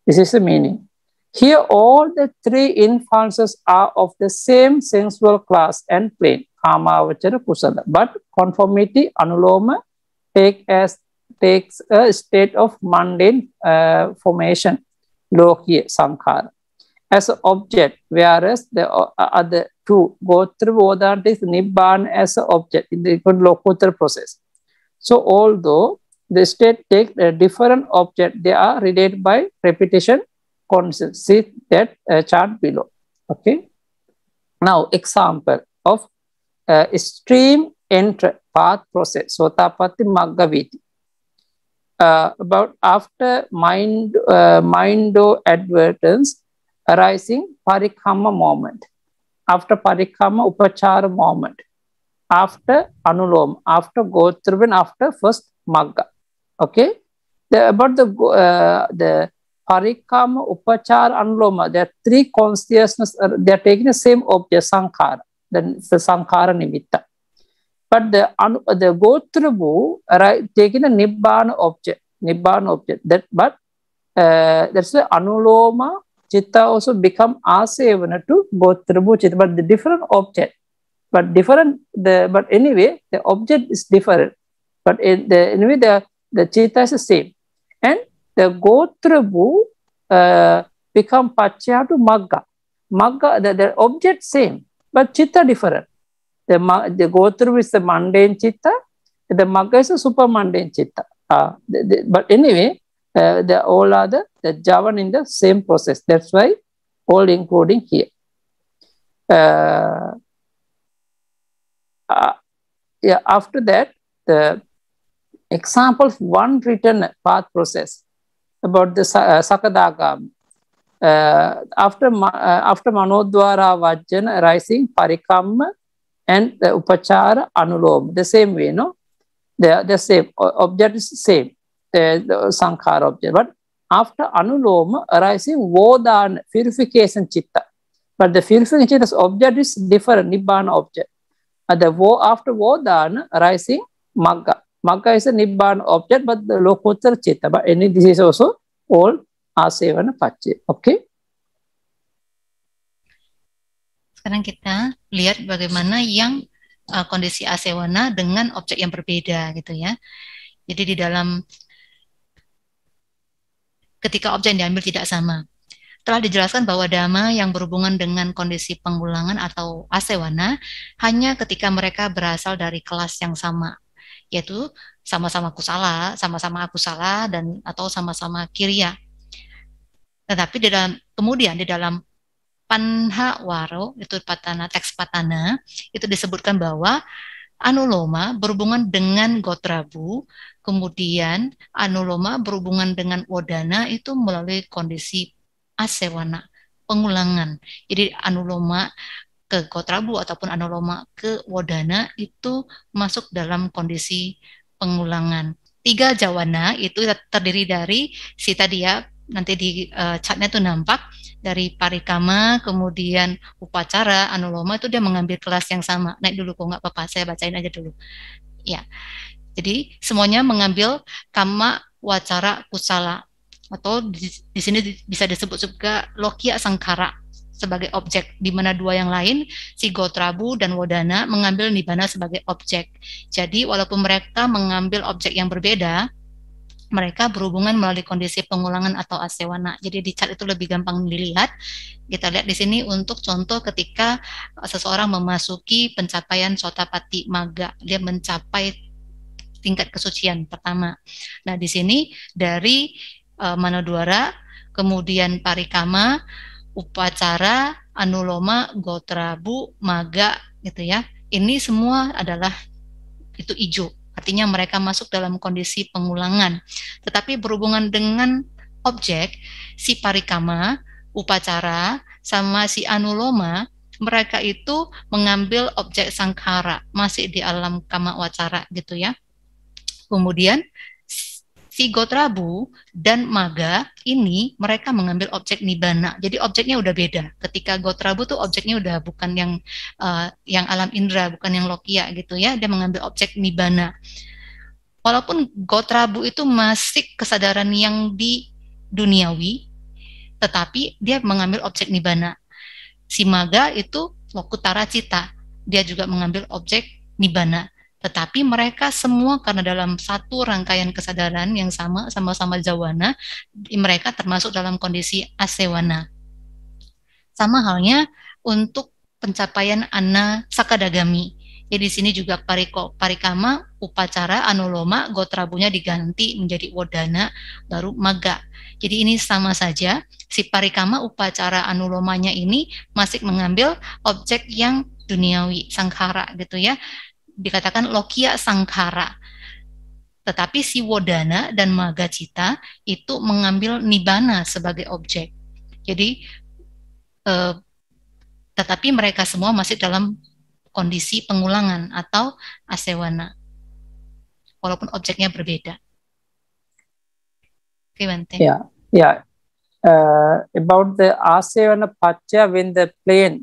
this is the meaning. Here, all the three influences are of the same sensual class and plane, kama, vachara, kusala. But conformity, anuloma, take as takes a state of mundane uh, formation, lokiya, sankhara, as an object, whereas the uh, other two go through Vodantis Nibbana as an object in the Lokottara process. So, although the state takes a different object, they are related by repetition concepts. See that uh, chart below. Okay. Now, example of uh, stream entry path process, Sotapatti Maggaviti uh, about after mind uh, mindo advertence arising parikamma moment after parikamma upachara moment after anulom after gotravan after first magga okay the, about the uh, the parikamma upachara anuloma there are three consciousness uh, they are taking the same object sankara. then the sankhara nimitta but the, the Gotrabu right, taking a Nibbana object, Nibbana object. That, but uh, that's the Anuloma Chitta also become Asevana to Gotrabu Chitta, but the different object. But different, the, but anyway, the object is different. But in the, anyway, the, the Chitta is the same. And the Gotrabu uh, become Pachya to Magga. Magga, the, the object same, but Chitta different. The, the Gothru is the mundane chitta, the Magga is a super mundane chitta. Uh, the, the, but anyway, uh, the all are the, Javan in the same process. That's why all including here. Uh, uh, yeah, after that, the example of one written path process about the uh, Sakadagami. Uh, after, uh, after Manodwara Vajjana rising, Parikamma, and the upachara anuloma, the same way, no? They're the same, object is same, the, the sankhara object. But after anuloma arising vodana, purification chitta. But the purification chitta's object is different, nibbana object. And uh, the vo, after vodana arising magga. Magga is a nibbana object, but the lokottara chitta. But any, this is also all asevana pacche. Okay. Sekarang kita lihat bagaimana yang uh, kondisi warna dengan objek yang berbeda gitu ya. Jadi di dalam ketika objek yang diambil tidak sama. Telah dijelaskan bahwa dama yang berhubungan dengan kondisi pengulangan atau warna hanya ketika mereka berasal dari kelas yang sama, yaitu sama-sama aku salah, sama-sama aku salah dan atau sama-sama kiria. Tetapi di dalam kemudian di dalam Panha Waro itu patana teks patana itu disebutkan bahwa anuloma berhubungan dengan gotrabu, kemudian anuloma berhubungan dengan wodana itu melalui kondisi asewana, pengulangan. Jadi anuloma ke gotrabu ataupun anuloma ke wodana itu masuk dalam kondisi pengulangan. Tiga jawana itu terdiri dari si tadi ya nanti di uh, tuh itu nampak dari parikama kemudian upacara anuloma itu dia mengambil kelas yang sama naik dulu kok nggak apa-apa saya bacain aja dulu ya jadi semuanya mengambil kama wacara kusala atau di, di sini bisa disebut juga lokia sangkara sebagai objek di mana dua yang lain si Gotrabu dan Wodana mengambil nibana sebagai objek. Jadi walaupun mereka mengambil objek yang berbeda, mereka berhubungan melalui kondisi pengulangan atau asewana. Jadi di chart itu lebih gampang dilihat. Kita lihat di sini untuk contoh ketika seseorang memasuki pencapaian sotapati maga, dia mencapai tingkat kesucian pertama. Nah, di sini dari uh, Manodwara, kemudian Parikama, upacara, anuloma, gotrabu, maga gitu ya. Ini semua adalah itu hijau Artinya mereka masuk dalam kondisi pengulangan. Tetapi berhubungan dengan objek, si parikama, upacara, sama si anuloma, mereka itu mengambil objek sangkara, masih di alam kama wacara gitu ya. Kemudian si Gotrabu dan Maga ini mereka mengambil objek nibana. Jadi objeknya udah beda. Ketika Gotrabu tuh objeknya udah bukan yang uh, yang alam indra, bukan yang lokia gitu ya. Dia mengambil objek nibana. Walaupun Gotrabu itu masih kesadaran yang di duniawi, tetapi dia mengambil objek nibana. Si Maga itu lokutara cita. Dia juga mengambil objek nibana. Tetapi mereka semua karena dalam satu rangkaian kesadaran yang sama, sama-sama jawana, mereka termasuk dalam kondisi asewana. Sama halnya untuk pencapaian ana sakadagami. Ya di sini juga pariko, parikama, upacara, anuloma, gotrabunya diganti menjadi wodana, baru maga. Jadi ini sama saja, si parikama upacara anulomanya ini masih mengambil objek yang duniawi, sangkara gitu ya dikatakan lokia sangkara. Tetapi si Wodana dan Magacita itu mengambil nibana sebagai objek. Jadi eh, tetapi mereka semua masih dalam kondisi pengulangan atau asewana. Walaupun objeknya berbeda. Oke, Bante. Ya, ya. Uh, about the asevana pacca when the plane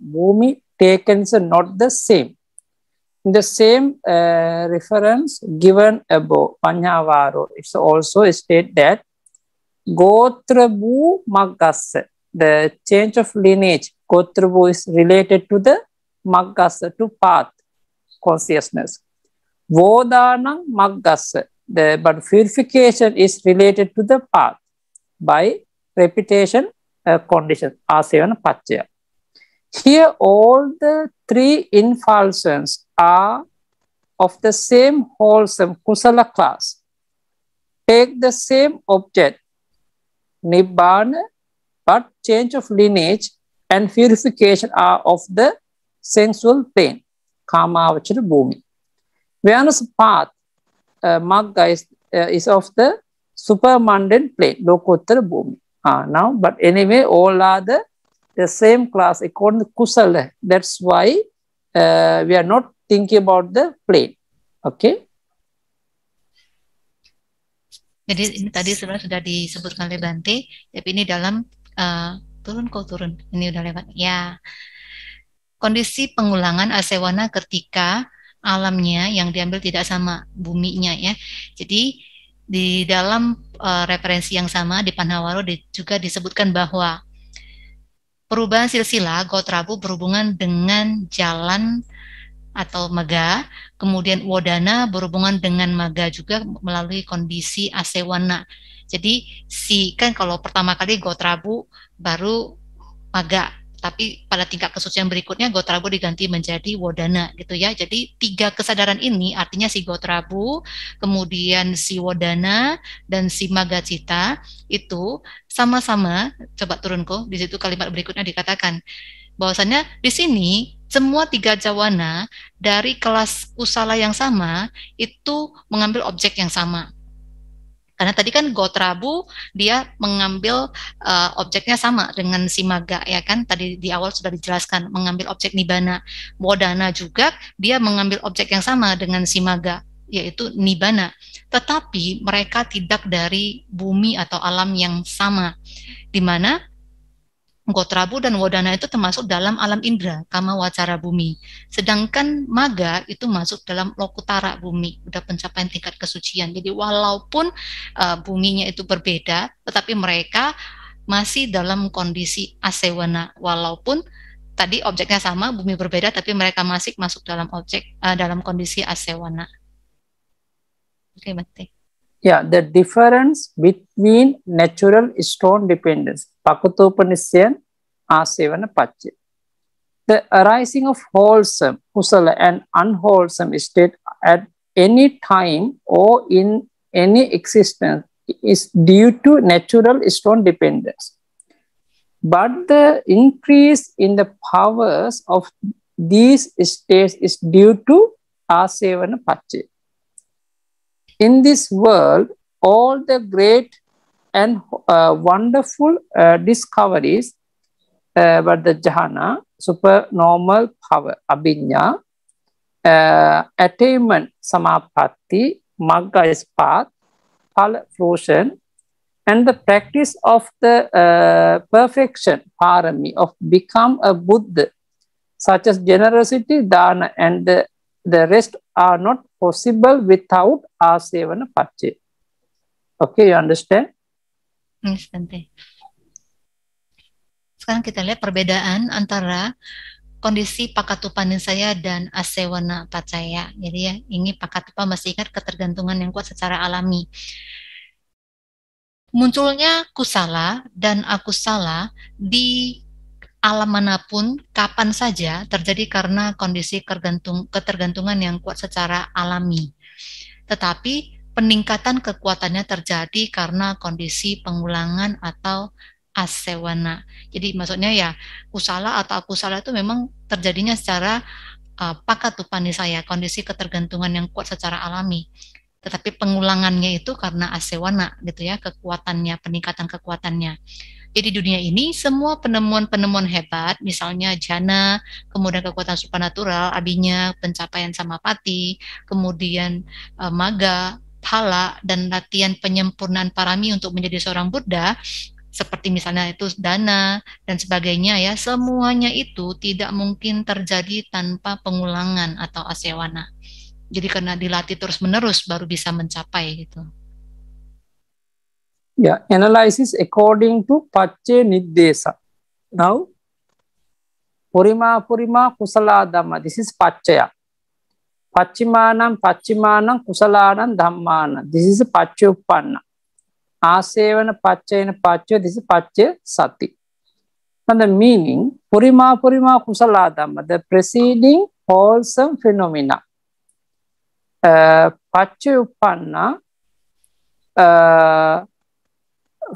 taken so not the same In the same uh, reference given above, Panyavaro, it's also state that Gotrabu Maggasa, the change of lineage, Gotrabu is related to the Maggasa, to path, consciousness. Vodana Maggasa, the, but purification is related to the path by repetition uh, condition, asevana pachya. Here all the three infulsions are of the same wholesome kusala class. Take the same object, nibbana, but change of lineage and purification are of the sensual plane, kamavachara bhumi. Vyana's path, uh, magga is, uh, is of the supermundane plane, lokottara bhumi. Ah, now, but anyway, all are the the same class according to kusala. That's why uh, we are not thinking about the plane. Okay. Jadi ini tadi sebenarnya sudah disebutkan oleh Bante, tapi ini dalam uh, turun kau turun. Ini udah lewat. Ya. Kondisi pengulangan asewana ketika alamnya yang diambil tidak sama buminya ya. Jadi di dalam uh, referensi yang sama di Panawaro di, juga disebutkan bahwa perubahan silsilah Gotrabu berhubungan dengan jalan atau mega, kemudian wodana berhubungan dengan mega juga melalui kondisi asewana. Jadi si kan kalau pertama kali Gotrabu baru mega, tapi pada tingkat kesucian berikutnya Gotrabu diganti menjadi wodana gitu ya. Jadi tiga kesadaran ini artinya si Gotrabu, kemudian si wodana dan si magacita itu sama-sama coba turun kok di situ kalimat berikutnya dikatakan bahwasanya di sini semua tiga jawana dari kelas usala yang sama itu mengambil objek yang sama karena tadi kan Gotrabu dia mengambil uh, objeknya sama dengan Simaga ya kan tadi di awal sudah dijelaskan mengambil objek Nibana. Bodana juga dia mengambil objek yang sama dengan Simaga yaitu nibana. Tetapi mereka tidak dari bumi atau alam yang sama, di mana Gotrabu dan Wodana itu termasuk dalam alam indra, kama wacara bumi. Sedangkan Maga itu masuk dalam lokutara bumi, udah pencapaian tingkat kesucian. Jadi walaupun uh, buminya itu berbeda, tetapi mereka masih dalam kondisi asewana walaupun tadi objeknya sama, bumi berbeda tapi mereka masih masuk dalam objek uh, dalam kondisi asewana. yeah the difference between natural stone dependence pakatopanisyan ආසේවන පච්චය the arising of wholesome kusala and unwholesome state at any time or in any existence is due to natural stone dependence but the increase in the powers of these states is due to asevana in this world, all the great and uh, wonderful uh, discoveries uh, were the jhana, supernormal power, abhinya, uh, attainment, samapatti, is path, phala and the practice of the uh, perfection, parami, of become a Buddha, such as generosity, dana, and the, the rest are not possible without asevana pache. Okay, you understand? Yes, Bante. Sekarang kita lihat perbedaan antara kondisi pakatupanin saya dan asewana pacaya. Jadi ya, ini pakatupa masih ingat ketergantungan yang kuat secara alami. Munculnya kusala dan akusala di alam manapun, kapan saja terjadi karena kondisi ketergantungan yang kuat secara alami. Tetapi peningkatan kekuatannya terjadi karena kondisi pengulangan atau asewana. Jadi maksudnya ya kusala atau akusala itu memang terjadinya secara uh, eh, pakatupani saya, kondisi ketergantungan yang kuat secara alami. Tetapi pengulangannya itu karena asewana gitu ya, kekuatannya, peningkatan kekuatannya. Jadi ya, dunia ini semua penemuan-penemuan hebat, misalnya jana, kemudian kekuatan supernatural, abinya, pencapaian sama Pati, kemudian uh, maga, pala, dan latihan penyempurnaan parami untuk menjadi seorang Buddha, seperti misalnya itu dana dan sebagainya ya semuanya itu tidak mungkin terjadi tanpa pengulangan atau asewana jadi karena dilatih terus menerus baru bisa mencapai gitu yeah analysis according to pacche niddesa now purima purima kusala dhamma this is pachchaya pacchimanam pacchimanam kusalanam dhammana this is pachyuppanna asevana pacchayana pachya this is pachya sati and the meaning purima purima kusala dhamma the preceding wholesome phenomena uh, pachyuppanna uh,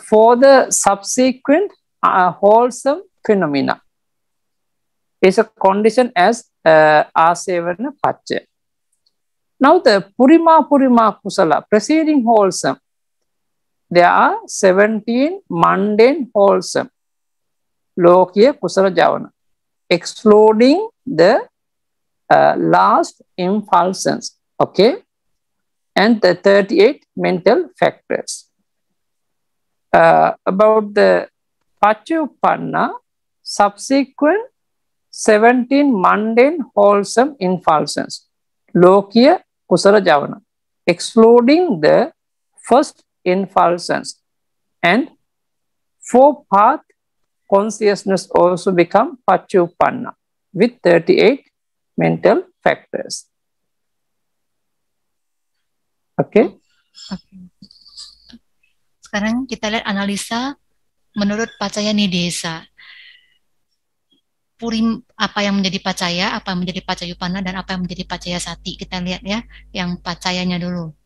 for the subsequent uh, wholesome phenomena is a condition as uh, asevana paccha. Now the purima purima kusala preceding wholesome. There are 17 mundane wholesome lokya kusala javana excluding the uh, last impulsions okay and the 38 mental factors uh, about the Pachupanna subsequent 17 mundane wholesome impulses, Lokya Kusara Javana, excluding the first impulses and four path consciousness also become Pachupanna with 38 mental factors. Okay. okay. sekarang kita lihat analisa menurut pacaya Nidesa. Purim, apa yang menjadi pacaya, apa yang menjadi pacayupana dan apa yang menjadi pacaya sati. Kita lihat ya yang pacayanya dulu.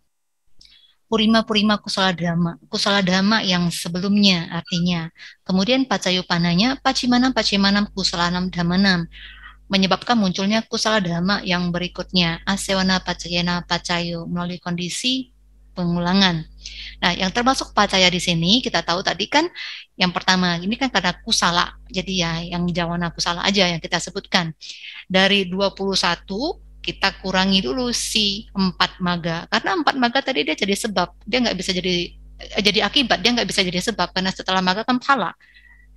Purima-purima kusala dhamma. Kusala dhamma yang sebelumnya artinya. Kemudian pacayupananya pacimanam pacimanam kusalanam dhammanam menyebabkan munculnya kusala dhamma yang berikutnya asewana pacayana pacayo melalui kondisi pengulangan. Nah, yang termasuk pacaya di sini kita tahu tadi kan yang pertama ini kan karena kusala. Jadi ya yang jawana kusala aja yang kita sebutkan. Dari 21 kita kurangi dulu si empat maga karena empat maga tadi dia jadi sebab dia nggak bisa jadi eh, jadi akibat dia nggak bisa jadi sebab karena setelah maga kan pala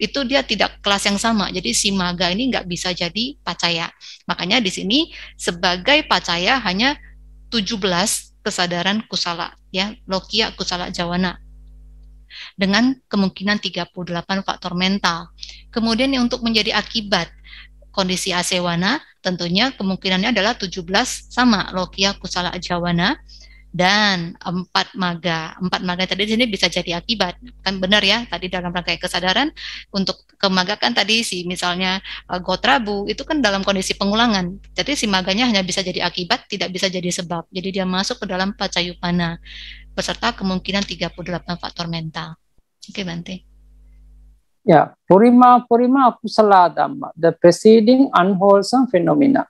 itu dia tidak kelas yang sama. Jadi si maga ini nggak bisa jadi pacaya. Makanya di sini sebagai pacaya hanya 17 kesadaran kusala ya lokia kusala jawana dengan kemungkinan 38 faktor mental. Kemudian yang untuk menjadi akibat kondisi asewana tentunya kemungkinannya adalah 17 sama lokia kusala jawana dan empat maga. Empat maga tadi di sini bisa jadi akibat. Kan benar ya, tadi dalam rangka kesadaran untuk kemagakan tadi si misalnya eh, gotrabu itu kan dalam kondisi pengulangan. Jadi si maganya hanya bisa jadi akibat, tidak bisa jadi sebab. Jadi dia masuk ke dalam pacayupana beserta kemungkinan 38 faktor mental. Oke, okay, Bante. Ya, purima purima aku dhamma, the preceding unwholesome phenomena.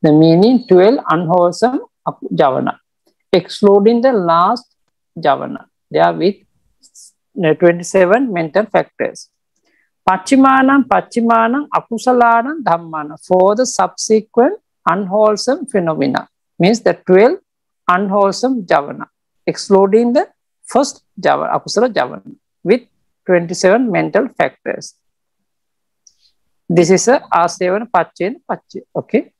The meaning 12 unwholesome javana. excluding the last javana, They are with uh, 27 mental factors. Pachimanam, Pachimanam, Akusalanam, Dhammana for the subsequent unwholesome phenomena means the 12 unwholesome javana, excluding the first javana, akusala javana with 27 mental factors. This is a R7 Pachin Pachin. Okay.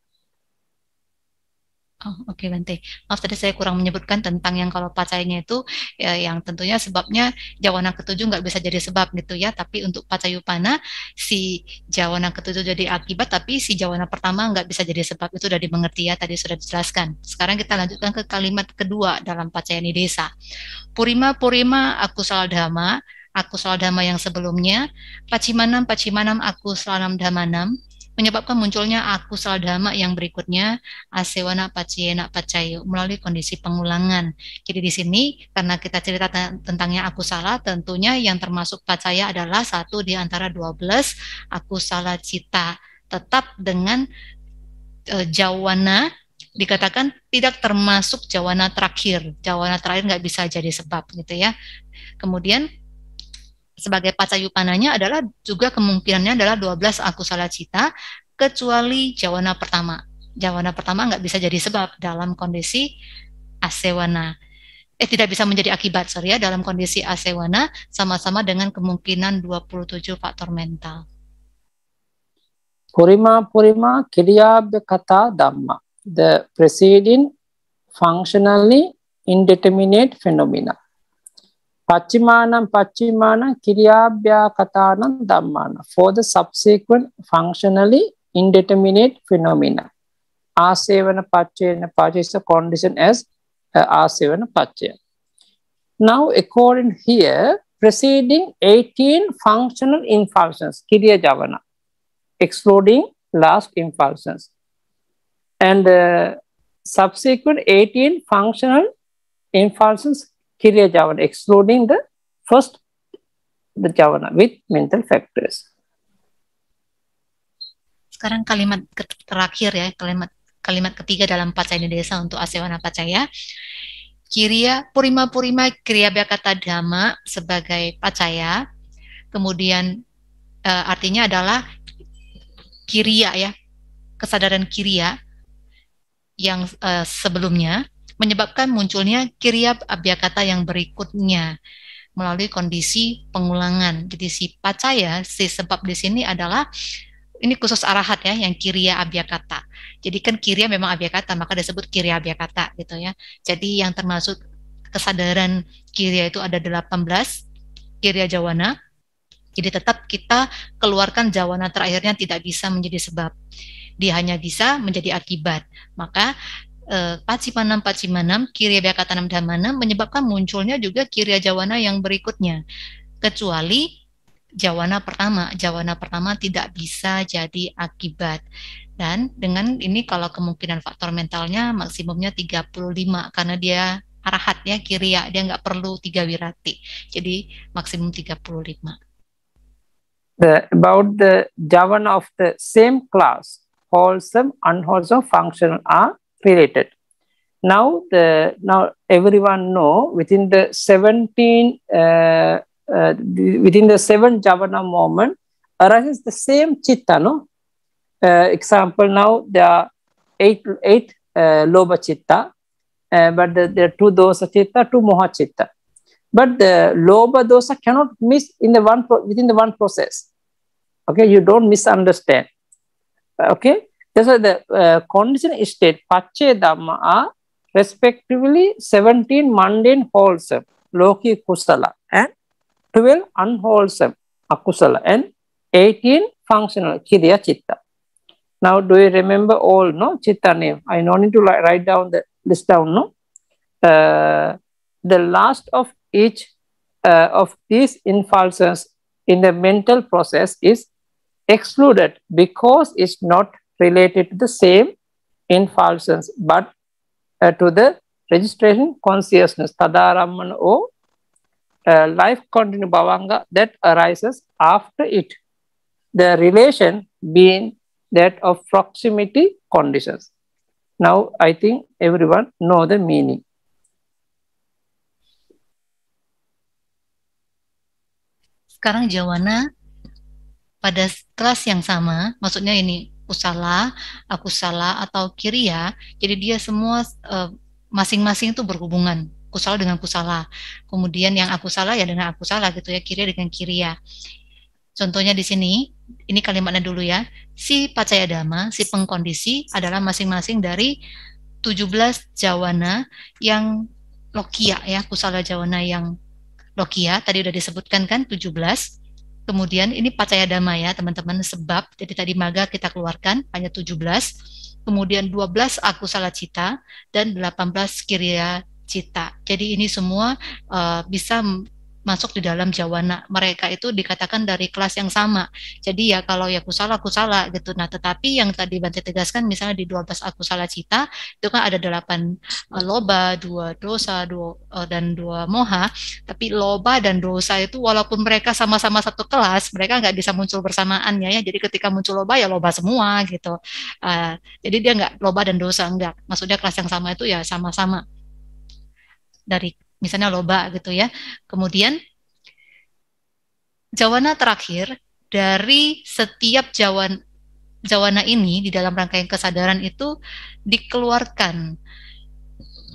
Oh, Oke okay, Bante, maaf tadi saya kurang menyebutkan tentang yang kalau pacayanya itu ya, yang tentunya sebabnya jawana ketujuh nggak bisa jadi sebab gitu ya, tapi untuk pacayupana si jawana ketujuh jadi akibat, tapi si jawana pertama nggak bisa jadi sebab itu sudah dimengerti ya tadi sudah dijelaskan. Sekarang kita lanjutkan ke kalimat kedua dalam pacayani desa. Purima purima aku salah dhamma, aku salah dhamma yang sebelumnya, pacimanam pacimanam aku salam dhamanam, menyebabkan munculnya aku dhamma yang berikutnya asewana pacayena pacayo melalui kondisi pengulangan. Jadi di sini karena kita cerita tentangnya aku salah tentunya yang termasuk pacaya adalah satu di antara 12 salah cita tetap dengan e, jawana dikatakan tidak termasuk jawana terakhir. Jawana terakhir nggak bisa jadi sebab gitu ya. Kemudian sebagai pacayupananya adalah juga kemungkinannya adalah 12 akusala cita kecuali jawana pertama. Jawana pertama nggak bisa jadi sebab dalam kondisi asewana. Eh tidak bisa menjadi akibat, sorry ya, dalam kondisi asewana sama-sama dengan kemungkinan 27 faktor mental. Purima Purima kriya Kata Dhamma, the preceding functionally indeterminate phenomena. Pachimanam Pachimanam Kiryabhyakatanam Dhammana for the subsequent functionally indeterminate phenomena. Asevana Pachayana Pachaya is the condition as uh, Asevana Pachaya. Now according here, preceding 18 functional impulsions, Kirya Javana, excluding last impulsions. And uh, subsequent 18 functional impulsions Kiriya Javana, excluding the first the Javana with mental factors. Sekarang kalimat terakhir ya, kalimat kalimat ketiga dalam pacaya desa untuk asewana pacaya. Kiriya purima purima kriya kata dhamma sebagai pacaya. Kemudian e, artinya adalah kiriya ya, kesadaran kiriya yang e, sebelumnya menyebabkan munculnya kiriab abhyakata yang berikutnya melalui kondisi pengulangan. Jadi si pacaya, si sebab di sini adalah ini khusus arahat ya, yang kiria abhyakata. Jadi kan kiria memang abhyakata, maka disebut kiria abhyakata gitu ya. Jadi yang termasuk kesadaran kiria itu ada 18, kiria jawana. Jadi tetap kita keluarkan jawana terakhirnya tidak bisa menjadi sebab. Dia hanya bisa menjadi akibat. Maka 456, eh, Pacimanam Pacimanam, Kirya Vyakatanam Dhammanam menyebabkan munculnya juga Kirya Jawana yang berikutnya. Kecuali Jawana pertama, Jawana pertama tidak bisa jadi akibat. Dan dengan ini kalau kemungkinan faktor mentalnya maksimumnya 35 karena dia arahat ya kiriya, dia nggak perlu tiga wirati. Jadi maksimum 35. The, about the jawana of the same class, wholesome, unwholesome, functional are created. Now, the, now everyone know within the 17, uh, uh, within the seven Javana moment arises the same chitta, no? Uh, example, now there are eight, eight uh, loba chitta, uh, but the, there are two dosa chitta, two moha chitta. But the loba dosa cannot miss in the one within the one process. Okay, you don't misunderstand. Okay, that's why the uh, condition state Pache Dhamma are respectively 17 mundane wholesome, Loki Kusala, and 12 unwholesome, Akusala, and 18 functional, Kiriya Chitta. Now, do you remember all, no? Chitta name. I don't need to write down the list down, no? Uh, the last of each uh, of these impulses in the mental process is excluded because it's not related to the same in false sense, but uh, to the registration consciousness, tadaraman o uh, life continue bhavanga that arises after it. The relation being that of proximity conditions. Now, I think everyone know the meaning. Sekarang Jawana pada kelas yang sama, maksudnya ini aku salah, aku salah atau kiri ya. Jadi dia semua eh, masing-masing uh, itu berhubungan aku salah dengan aku salah. Kemudian yang aku salah ya dengan aku salah gitu ya, kiri ya dengan kiri ya. Contohnya di sini, ini kalimatnya dulu ya. Si pacaya dama, si pengkondisi adalah masing-masing dari 17 jawana yang lokia ya, kusala jawana yang lokia tadi udah disebutkan kan 17 Kemudian ini pacaya ya teman-teman sebab jadi tadi maga kita keluarkan hanya 17. Kemudian 12 aku salah cita dan 18 kiria cita. Jadi ini semua uh, bisa masuk di dalam jawana mereka itu dikatakan dari kelas yang sama. Jadi ya kalau ya kusala kusala gitu. Nah, tetapi yang tadi Bante tegaskan misalnya di 12 aku salah cita itu kan ada delapan uh, loba, dua dosa, dua uh, dan dua moha. Tapi loba dan dosa itu walaupun mereka sama-sama satu kelas, mereka nggak bisa muncul bersamaannya ya. Jadi ketika muncul loba ya loba semua gitu. Uh, jadi dia nggak loba dan dosa enggak. Maksudnya kelas yang sama itu ya sama-sama dari misalnya loba gitu ya. Kemudian jawana terakhir dari setiap jawan jawana ini di dalam rangkaian kesadaran itu dikeluarkan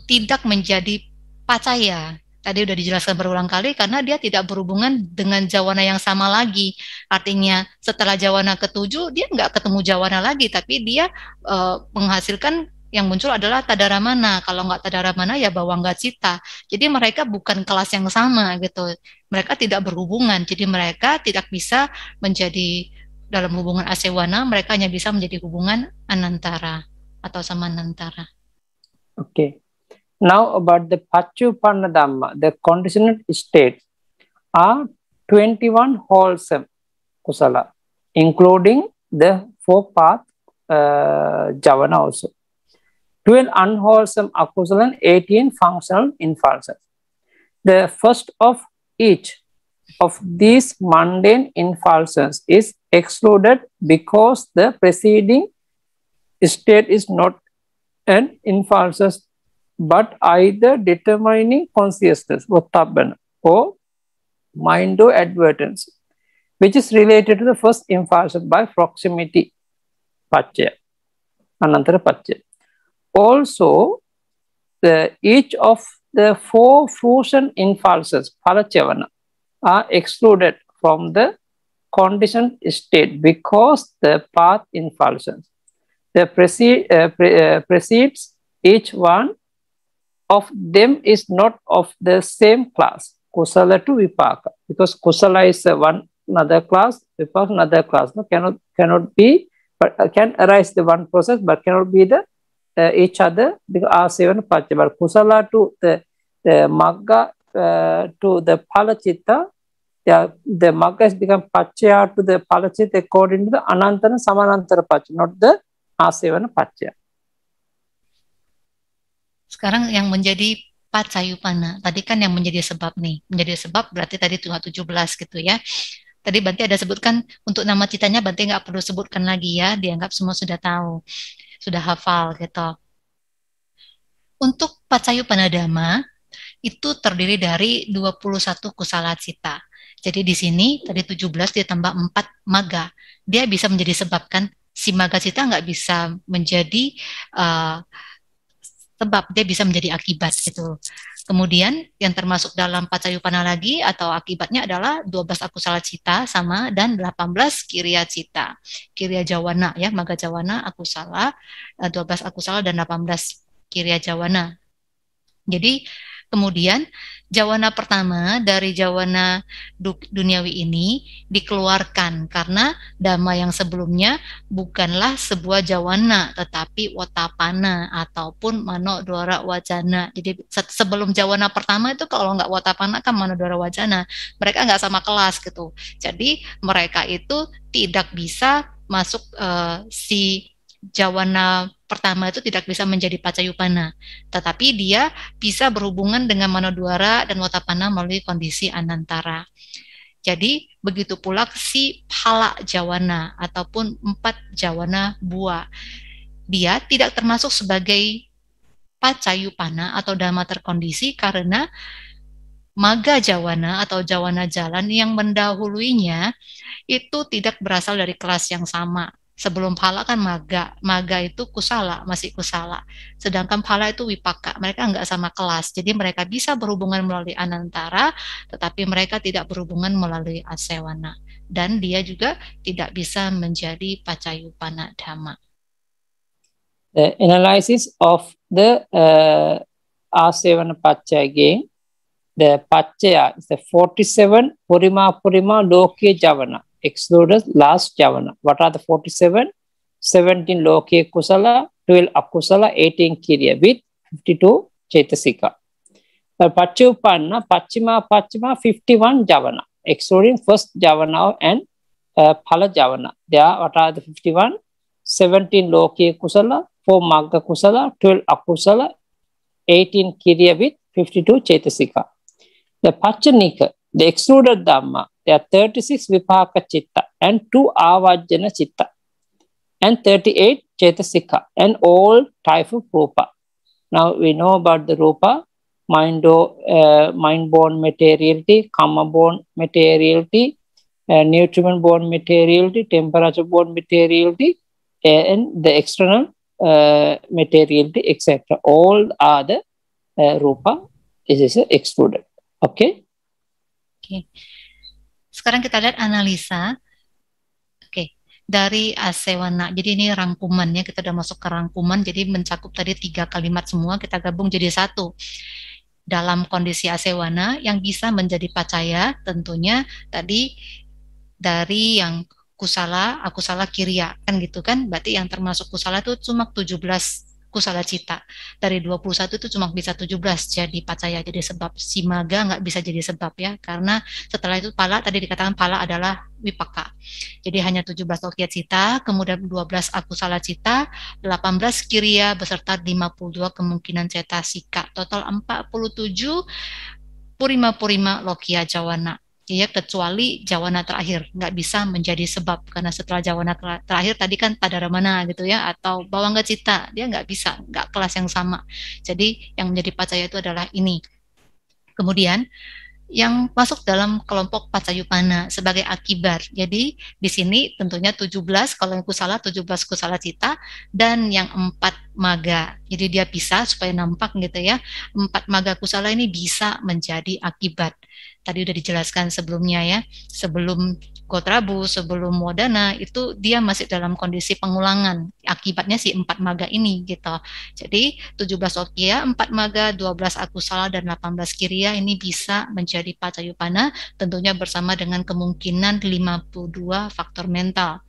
tidak menjadi pacaya. Tadi sudah dijelaskan berulang kali karena dia tidak berhubungan dengan jawana yang sama lagi. Artinya setelah jawana ketujuh dia nggak ketemu jawana lagi, tapi dia uh, menghasilkan yang muncul adalah tadaramana. Kalau nggak tadaramana ya bawang nggak cita. Jadi mereka bukan kelas yang sama gitu. Mereka tidak berhubungan. Jadi mereka tidak bisa menjadi dalam hubungan asewana, mereka hanya bisa menjadi hubungan anantara atau sama anantara. Oke. Okay. Now about the pachu panadama, the conditioned state are 21 wholesome kusala, including the four path uh, javana also. 12 unwholesome arousal and 18 functional impulses. The first of each of these mundane impulses is excluded because the preceding state is not an impulses but either determining consciousness uttabana, or mind or advertence which is related to the first impulsion by proximity pachya anantara pachya also the each of the four fusion impulses parachavana are excluded from the conditioned state because the path impulses the precede, uh, pre, uh, precedes each one of them is not of the same class kusala to vipaka because kusala is uh, one another class vipaka another class no cannot cannot be but uh, can arise the one process but cannot be the uh, each other R7 Pacha. But Kusala to the, the Magga uh, e, to the Palachitta, the, ya the Magga has become Pachya to the Palachitta according to the Anantara Samanantara Pacha, not the R7 Pacha. Sekarang yang menjadi pacayupana, tadi kan yang menjadi sebab nih, menjadi sebab berarti tadi tujuh belas gitu ya. Tadi Banti ada sebutkan untuk nama citanya Banti nggak perlu sebutkan lagi ya, dianggap semua sudah tahu, sudah hafal gitu. Untuk Pacayu Panadama itu terdiri dari 21 kusala cita. Jadi di sini tadi 17 ditambah 4 maga. Dia bisa menjadi sebabkan si maga cita nggak bisa menjadi uh, sebab dia bisa menjadi akibat gitu. Kemudian yang termasuk dalam pacayupana lagi atau akibatnya adalah 12 salah cita sama dan 18 kiria cita. Kiria jawana ya, maga jawana aku salah, eh, 12 salah dan 18 kiria jawana. Jadi kemudian jawana pertama dari jawana du duniawi ini dikeluarkan karena dhamma yang sebelumnya bukanlah sebuah jawana tetapi watapana ataupun manodora wajana. Jadi sebelum jawana pertama itu kalau nggak watapana kan manodora wajana. Mereka nggak sama kelas gitu. Jadi mereka itu tidak bisa masuk uh, si jawana pertama itu tidak bisa menjadi pacayupana, tetapi dia bisa berhubungan dengan manodwara dan watapana melalui kondisi anantara. Jadi begitu pula si pala jawana ataupun empat jawana buah. Dia tidak termasuk sebagai pacayupana atau dhamma terkondisi karena maga jawana atau jawana jalan yang mendahuluinya itu tidak berasal dari kelas yang sama Sebelum pala kan maga, maga itu kusala, masih kusala. Sedangkan pala itu wipaka, mereka nggak sama kelas. Jadi mereka bisa berhubungan melalui anantara, tetapi mereka tidak berhubungan melalui asewana. Dan dia juga tidak bisa menjadi pacayupana dhamma. The analysis of the uh, asewana pacaya again. The pacaya is the 47 purima purima lokya javana. excluded last javana. What are the 47? 17 lokya kusala, 12 akusala, 18 kiriya with 52 chetasika. But pachupanna, pachima, pachima, 51 javana, excluding first javana and uh, phala javana. There are what are the 51? 17 lokya kusala, 4 magga kusala, 12 akusala, 18 kiriya with 52 chetasika. The pachanika They excluded Dhamma. There are 36 Vipaka Chitta and 2 Avajjana Chitta and 38 Chetasika and all type of Rupa. Now we know about the Rupa, mind, uh, mind born materiality, karma born materiality, uh, nutriment born materiality, temperature born materiality, uh, and the external uh, materiality, etc. All are the uh, rupa is, is excluded. Okay. Oke. Sekarang kita lihat analisa. Oke, dari asewana. Jadi ini rangkumannya, kita sudah masuk ke rangkuman, jadi mencakup tadi tiga kalimat semua, kita gabung jadi satu. Dalam kondisi asewana yang bisa menjadi pacaya tentunya tadi dari yang kusala, aku salah kiria, kan gitu kan, berarti yang termasuk kusala itu cuma 17 kusala cita. Dari 21 itu cuma bisa 17 jadi pacaya, jadi sebab. Si maga nggak bisa jadi sebab ya, karena setelah itu pala, tadi dikatakan pala adalah wipaka. Jadi hanya 17 okia cita, kemudian 12 aku salah cita, 18 kiria beserta 52 kemungkinan cetasika. Total 47 purima-purima lokia jawana ya kecuali jawana terakhir nggak bisa menjadi sebab karena setelah jawana ter terakhir tadi kan pada mana gitu ya atau nggak cita dia nggak bisa nggak kelas yang sama jadi yang menjadi pacaya itu adalah ini kemudian yang masuk dalam kelompok Pacayupana sebagai akibat. Jadi di sini tentunya 17 kalau yang kusala 17 kusala cita dan yang empat maga. Jadi dia bisa supaya nampak gitu ya. Empat maga kusala ini bisa menjadi akibat. Tadi udah dijelaskan sebelumnya ya, sebelum Gotrabu, sebelum Modana itu dia masih dalam kondisi pengulangan akibatnya si empat maga ini gitu. Jadi 17 Okia, 4 maga, 12 akusala dan 18 Kiria ini bisa menjadi Pacayupana tentunya bersama dengan kemungkinan 52 faktor mental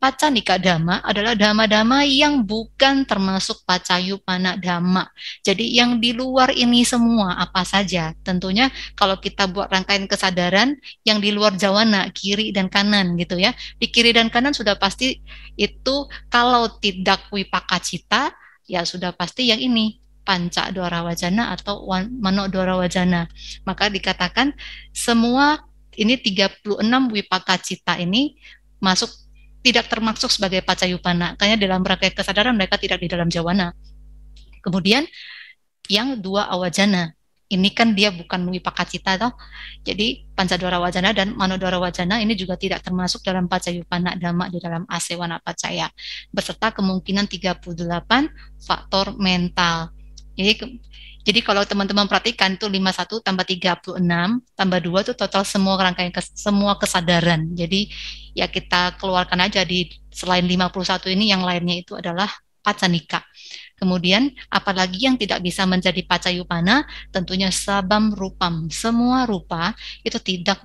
paca nikah dhamma adalah dhamma-dhamma yang bukan termasuk pacayu panak dhamma. Jadi yang di luar ini semua apa saja. Tentunya kalau kita buat rangkaian kesadaran yang di luar jawana, kiri dan kanan gitu ya. Di kiri dan kanan sudah pasti itu kalau tidak wipaka cita ya sudah pasti yang ini panca dora wajana atau mano dora wajana. Maka dikatakan semua ini 36 wipaka cita ini masuk tidak termasuk sebagai pacayupana karena dalam rangkaian kesadaran mereka tidak di dalam jawana kemudian yang dua awajana ini kan dia bukan wipakacita toh. Jadi pancadora wajana dan manodwara wajana ini juga tidak termasuk dalam pacayupana dhamma di dalam asewana pacaya beserta kemungkinan 38 faktor mental. Jadi jadi kalau teman-teman perhatikan tuh 51 tambah 36 tambah 2 tuh total semua rangkaian kes, semua kesadaran. Jadi ya kita keluarkan aja di selain 51 ini yang lainnya itu adalah pacanika. Kemudian apalagi yang tidak bisa menjadi pacayupana tentunya sabam rupam. Semua rupa itu tidak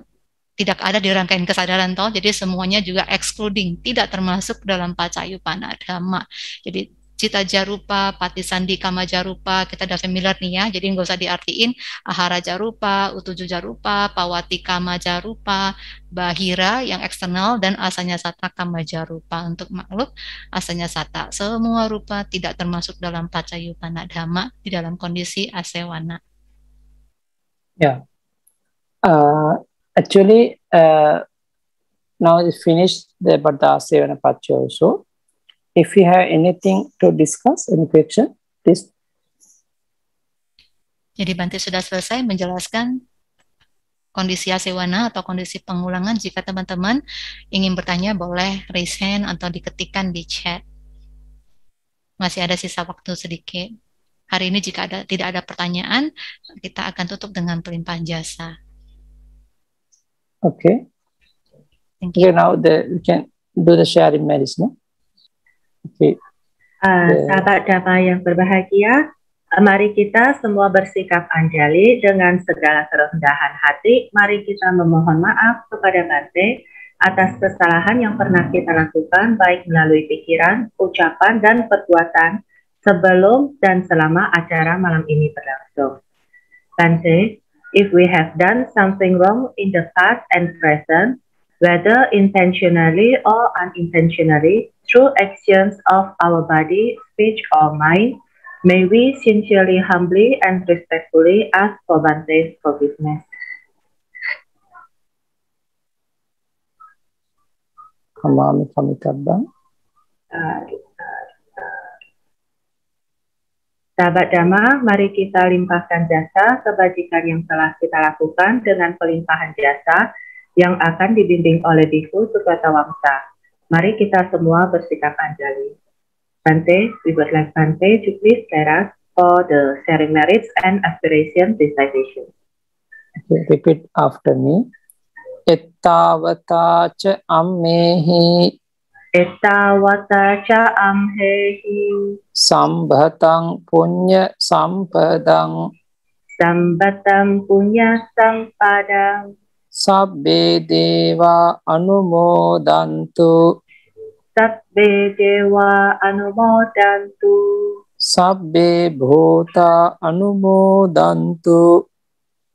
tidak ada di rangkaian kesadaran toh jadi semuanya juga excluding tidak termasuk dalam pacayupana dhamma jadi cita jarupa, pati sandi kama jarupa, kita udah familiar nih ya, jadi nggak usah diartiin, ahara jarupa, utuju jarupa, pawati kama jarupa, bahira yang eksternal, dan asanya sata kama jarupa. Untuk makhluk, asanya sata. Semua rupa tidak termasuk dalam pacayupana dhamma di dalam kondisi asewana. Ya, yeah. uh, actually uh, now it finished the, but the asevana also if you have anything to discuss, any question, please. Jadi Bante sudah selesai menjelaskan kondisi asewana atau kondisi pengulangan. Jika teman-teman ingin bertanya, boleh raise hand atau diketikkan di chat. Masih ada sisa waktu sedikit. Hari ini jika ada tidak ada pertanyaan, kita akan tutup dengan pelimpahan jasa. Oke. Okay. Thank you. Okay, now the, we can do the sharing medicine. no? Okay. Ah, sahabat damai yang berbahagia, mari kita semua bersikap anjali dengan segala kerendahan hati. Mari kita memohon maaf kepada Bante atas kesalahan yang pernah kita lakukan baik melalui pikiran, ucapan, dan perbuatan sebelum dan selama acara malam ini berlangsung. Bante, if we have done something wrong in the past and present, whether intentionally or unintentionally, through actions of our body, speech, or mind, may we sincerely, humbly, and respectfully ask for Bante's forgiveness. kami Kamikabba. Sahabat Dhamma, mari kita limpahkan jasa kebajikan yang telah kita lakukan dengan pelimpahan jasa yang akan dibimbing oleh Biku Sugata Wangsa. Mari kita semua bersikap anjali. Bante, we would like Bante to please share us for the sharing merits and aspiration recitation. repeat after me. Ettavata ca ammehi Ettavata ca amhehi Sambhatang punya sampadang Sambatang punya sampadang සබ්බේ දේවා අනුමෝදන්තු සබ්බේ දේවා අනුමෝදන්තු සබ්බේ භූතා අනුමෝදන්තු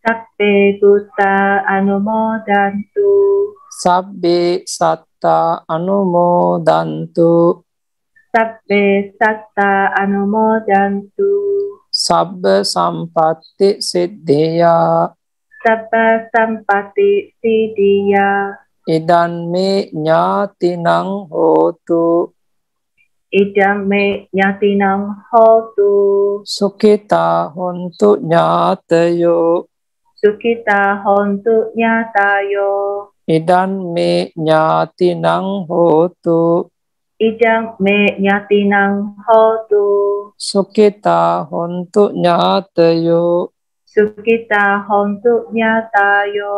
සබ්බේ භූතා අනුමෝදන්තු සබ්බේ සත්තා අනුමෝදන්තු සබ්බේ සත්තා අනුමෝදන්තු සබ්බ සම්පත්ති සිද්ධියා sampati sidiya idan me nyati nang hotu idam me nyati nang hotu sukita hontu nyatayo sukita hontu nyatayo idan me nyati nang hotu Idan me nyati nang hotu sukita hontu nyatayo Sukita hontu nyatayo.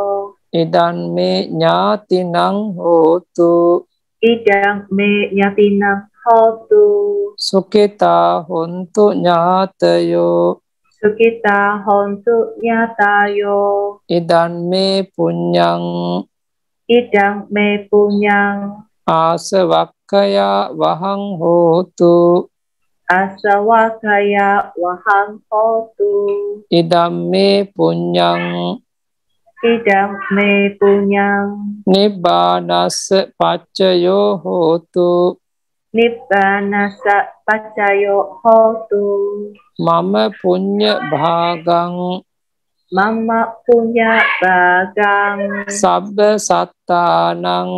Idan me nyatinang hotu. idang me nyatinang hotu. Sukita hontu nyatayo. Sukita hontu nyatayo. Idan me punyang. idang me punyang. asewakaya wahang hotu asawakaya wahang Idam me punyang Idam me punyang nibbanasa pacayo hotu nibbanasa pacayo hotu mama punya bhagang mama punya bhagang satanang sabda satanang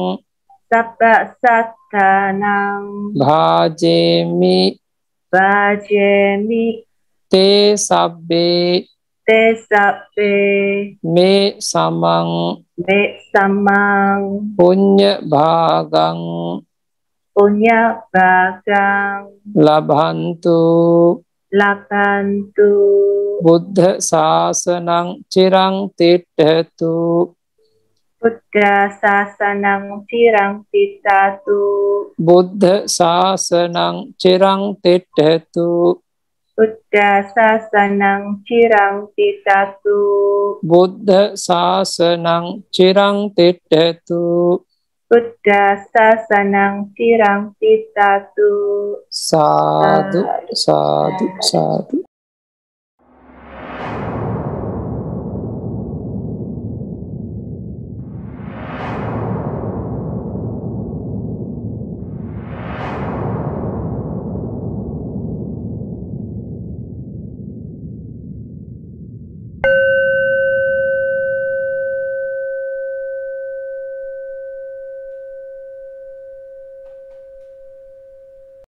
sattanang bhajemi vajemi te sabbe te sabbe me samang me samang punya bagang punya bagang labhantu labhantu buddha sasanang cirang tidhatu Buddha sasanang cirang pitatu. Buddha sasanang cirang tidhatu. Buddha sasanang cirang pitatu. Buddha sasanang cirang tidhatu. Buddha sasanang cirang pitatu. Sadu, sadu, sadu, sadu.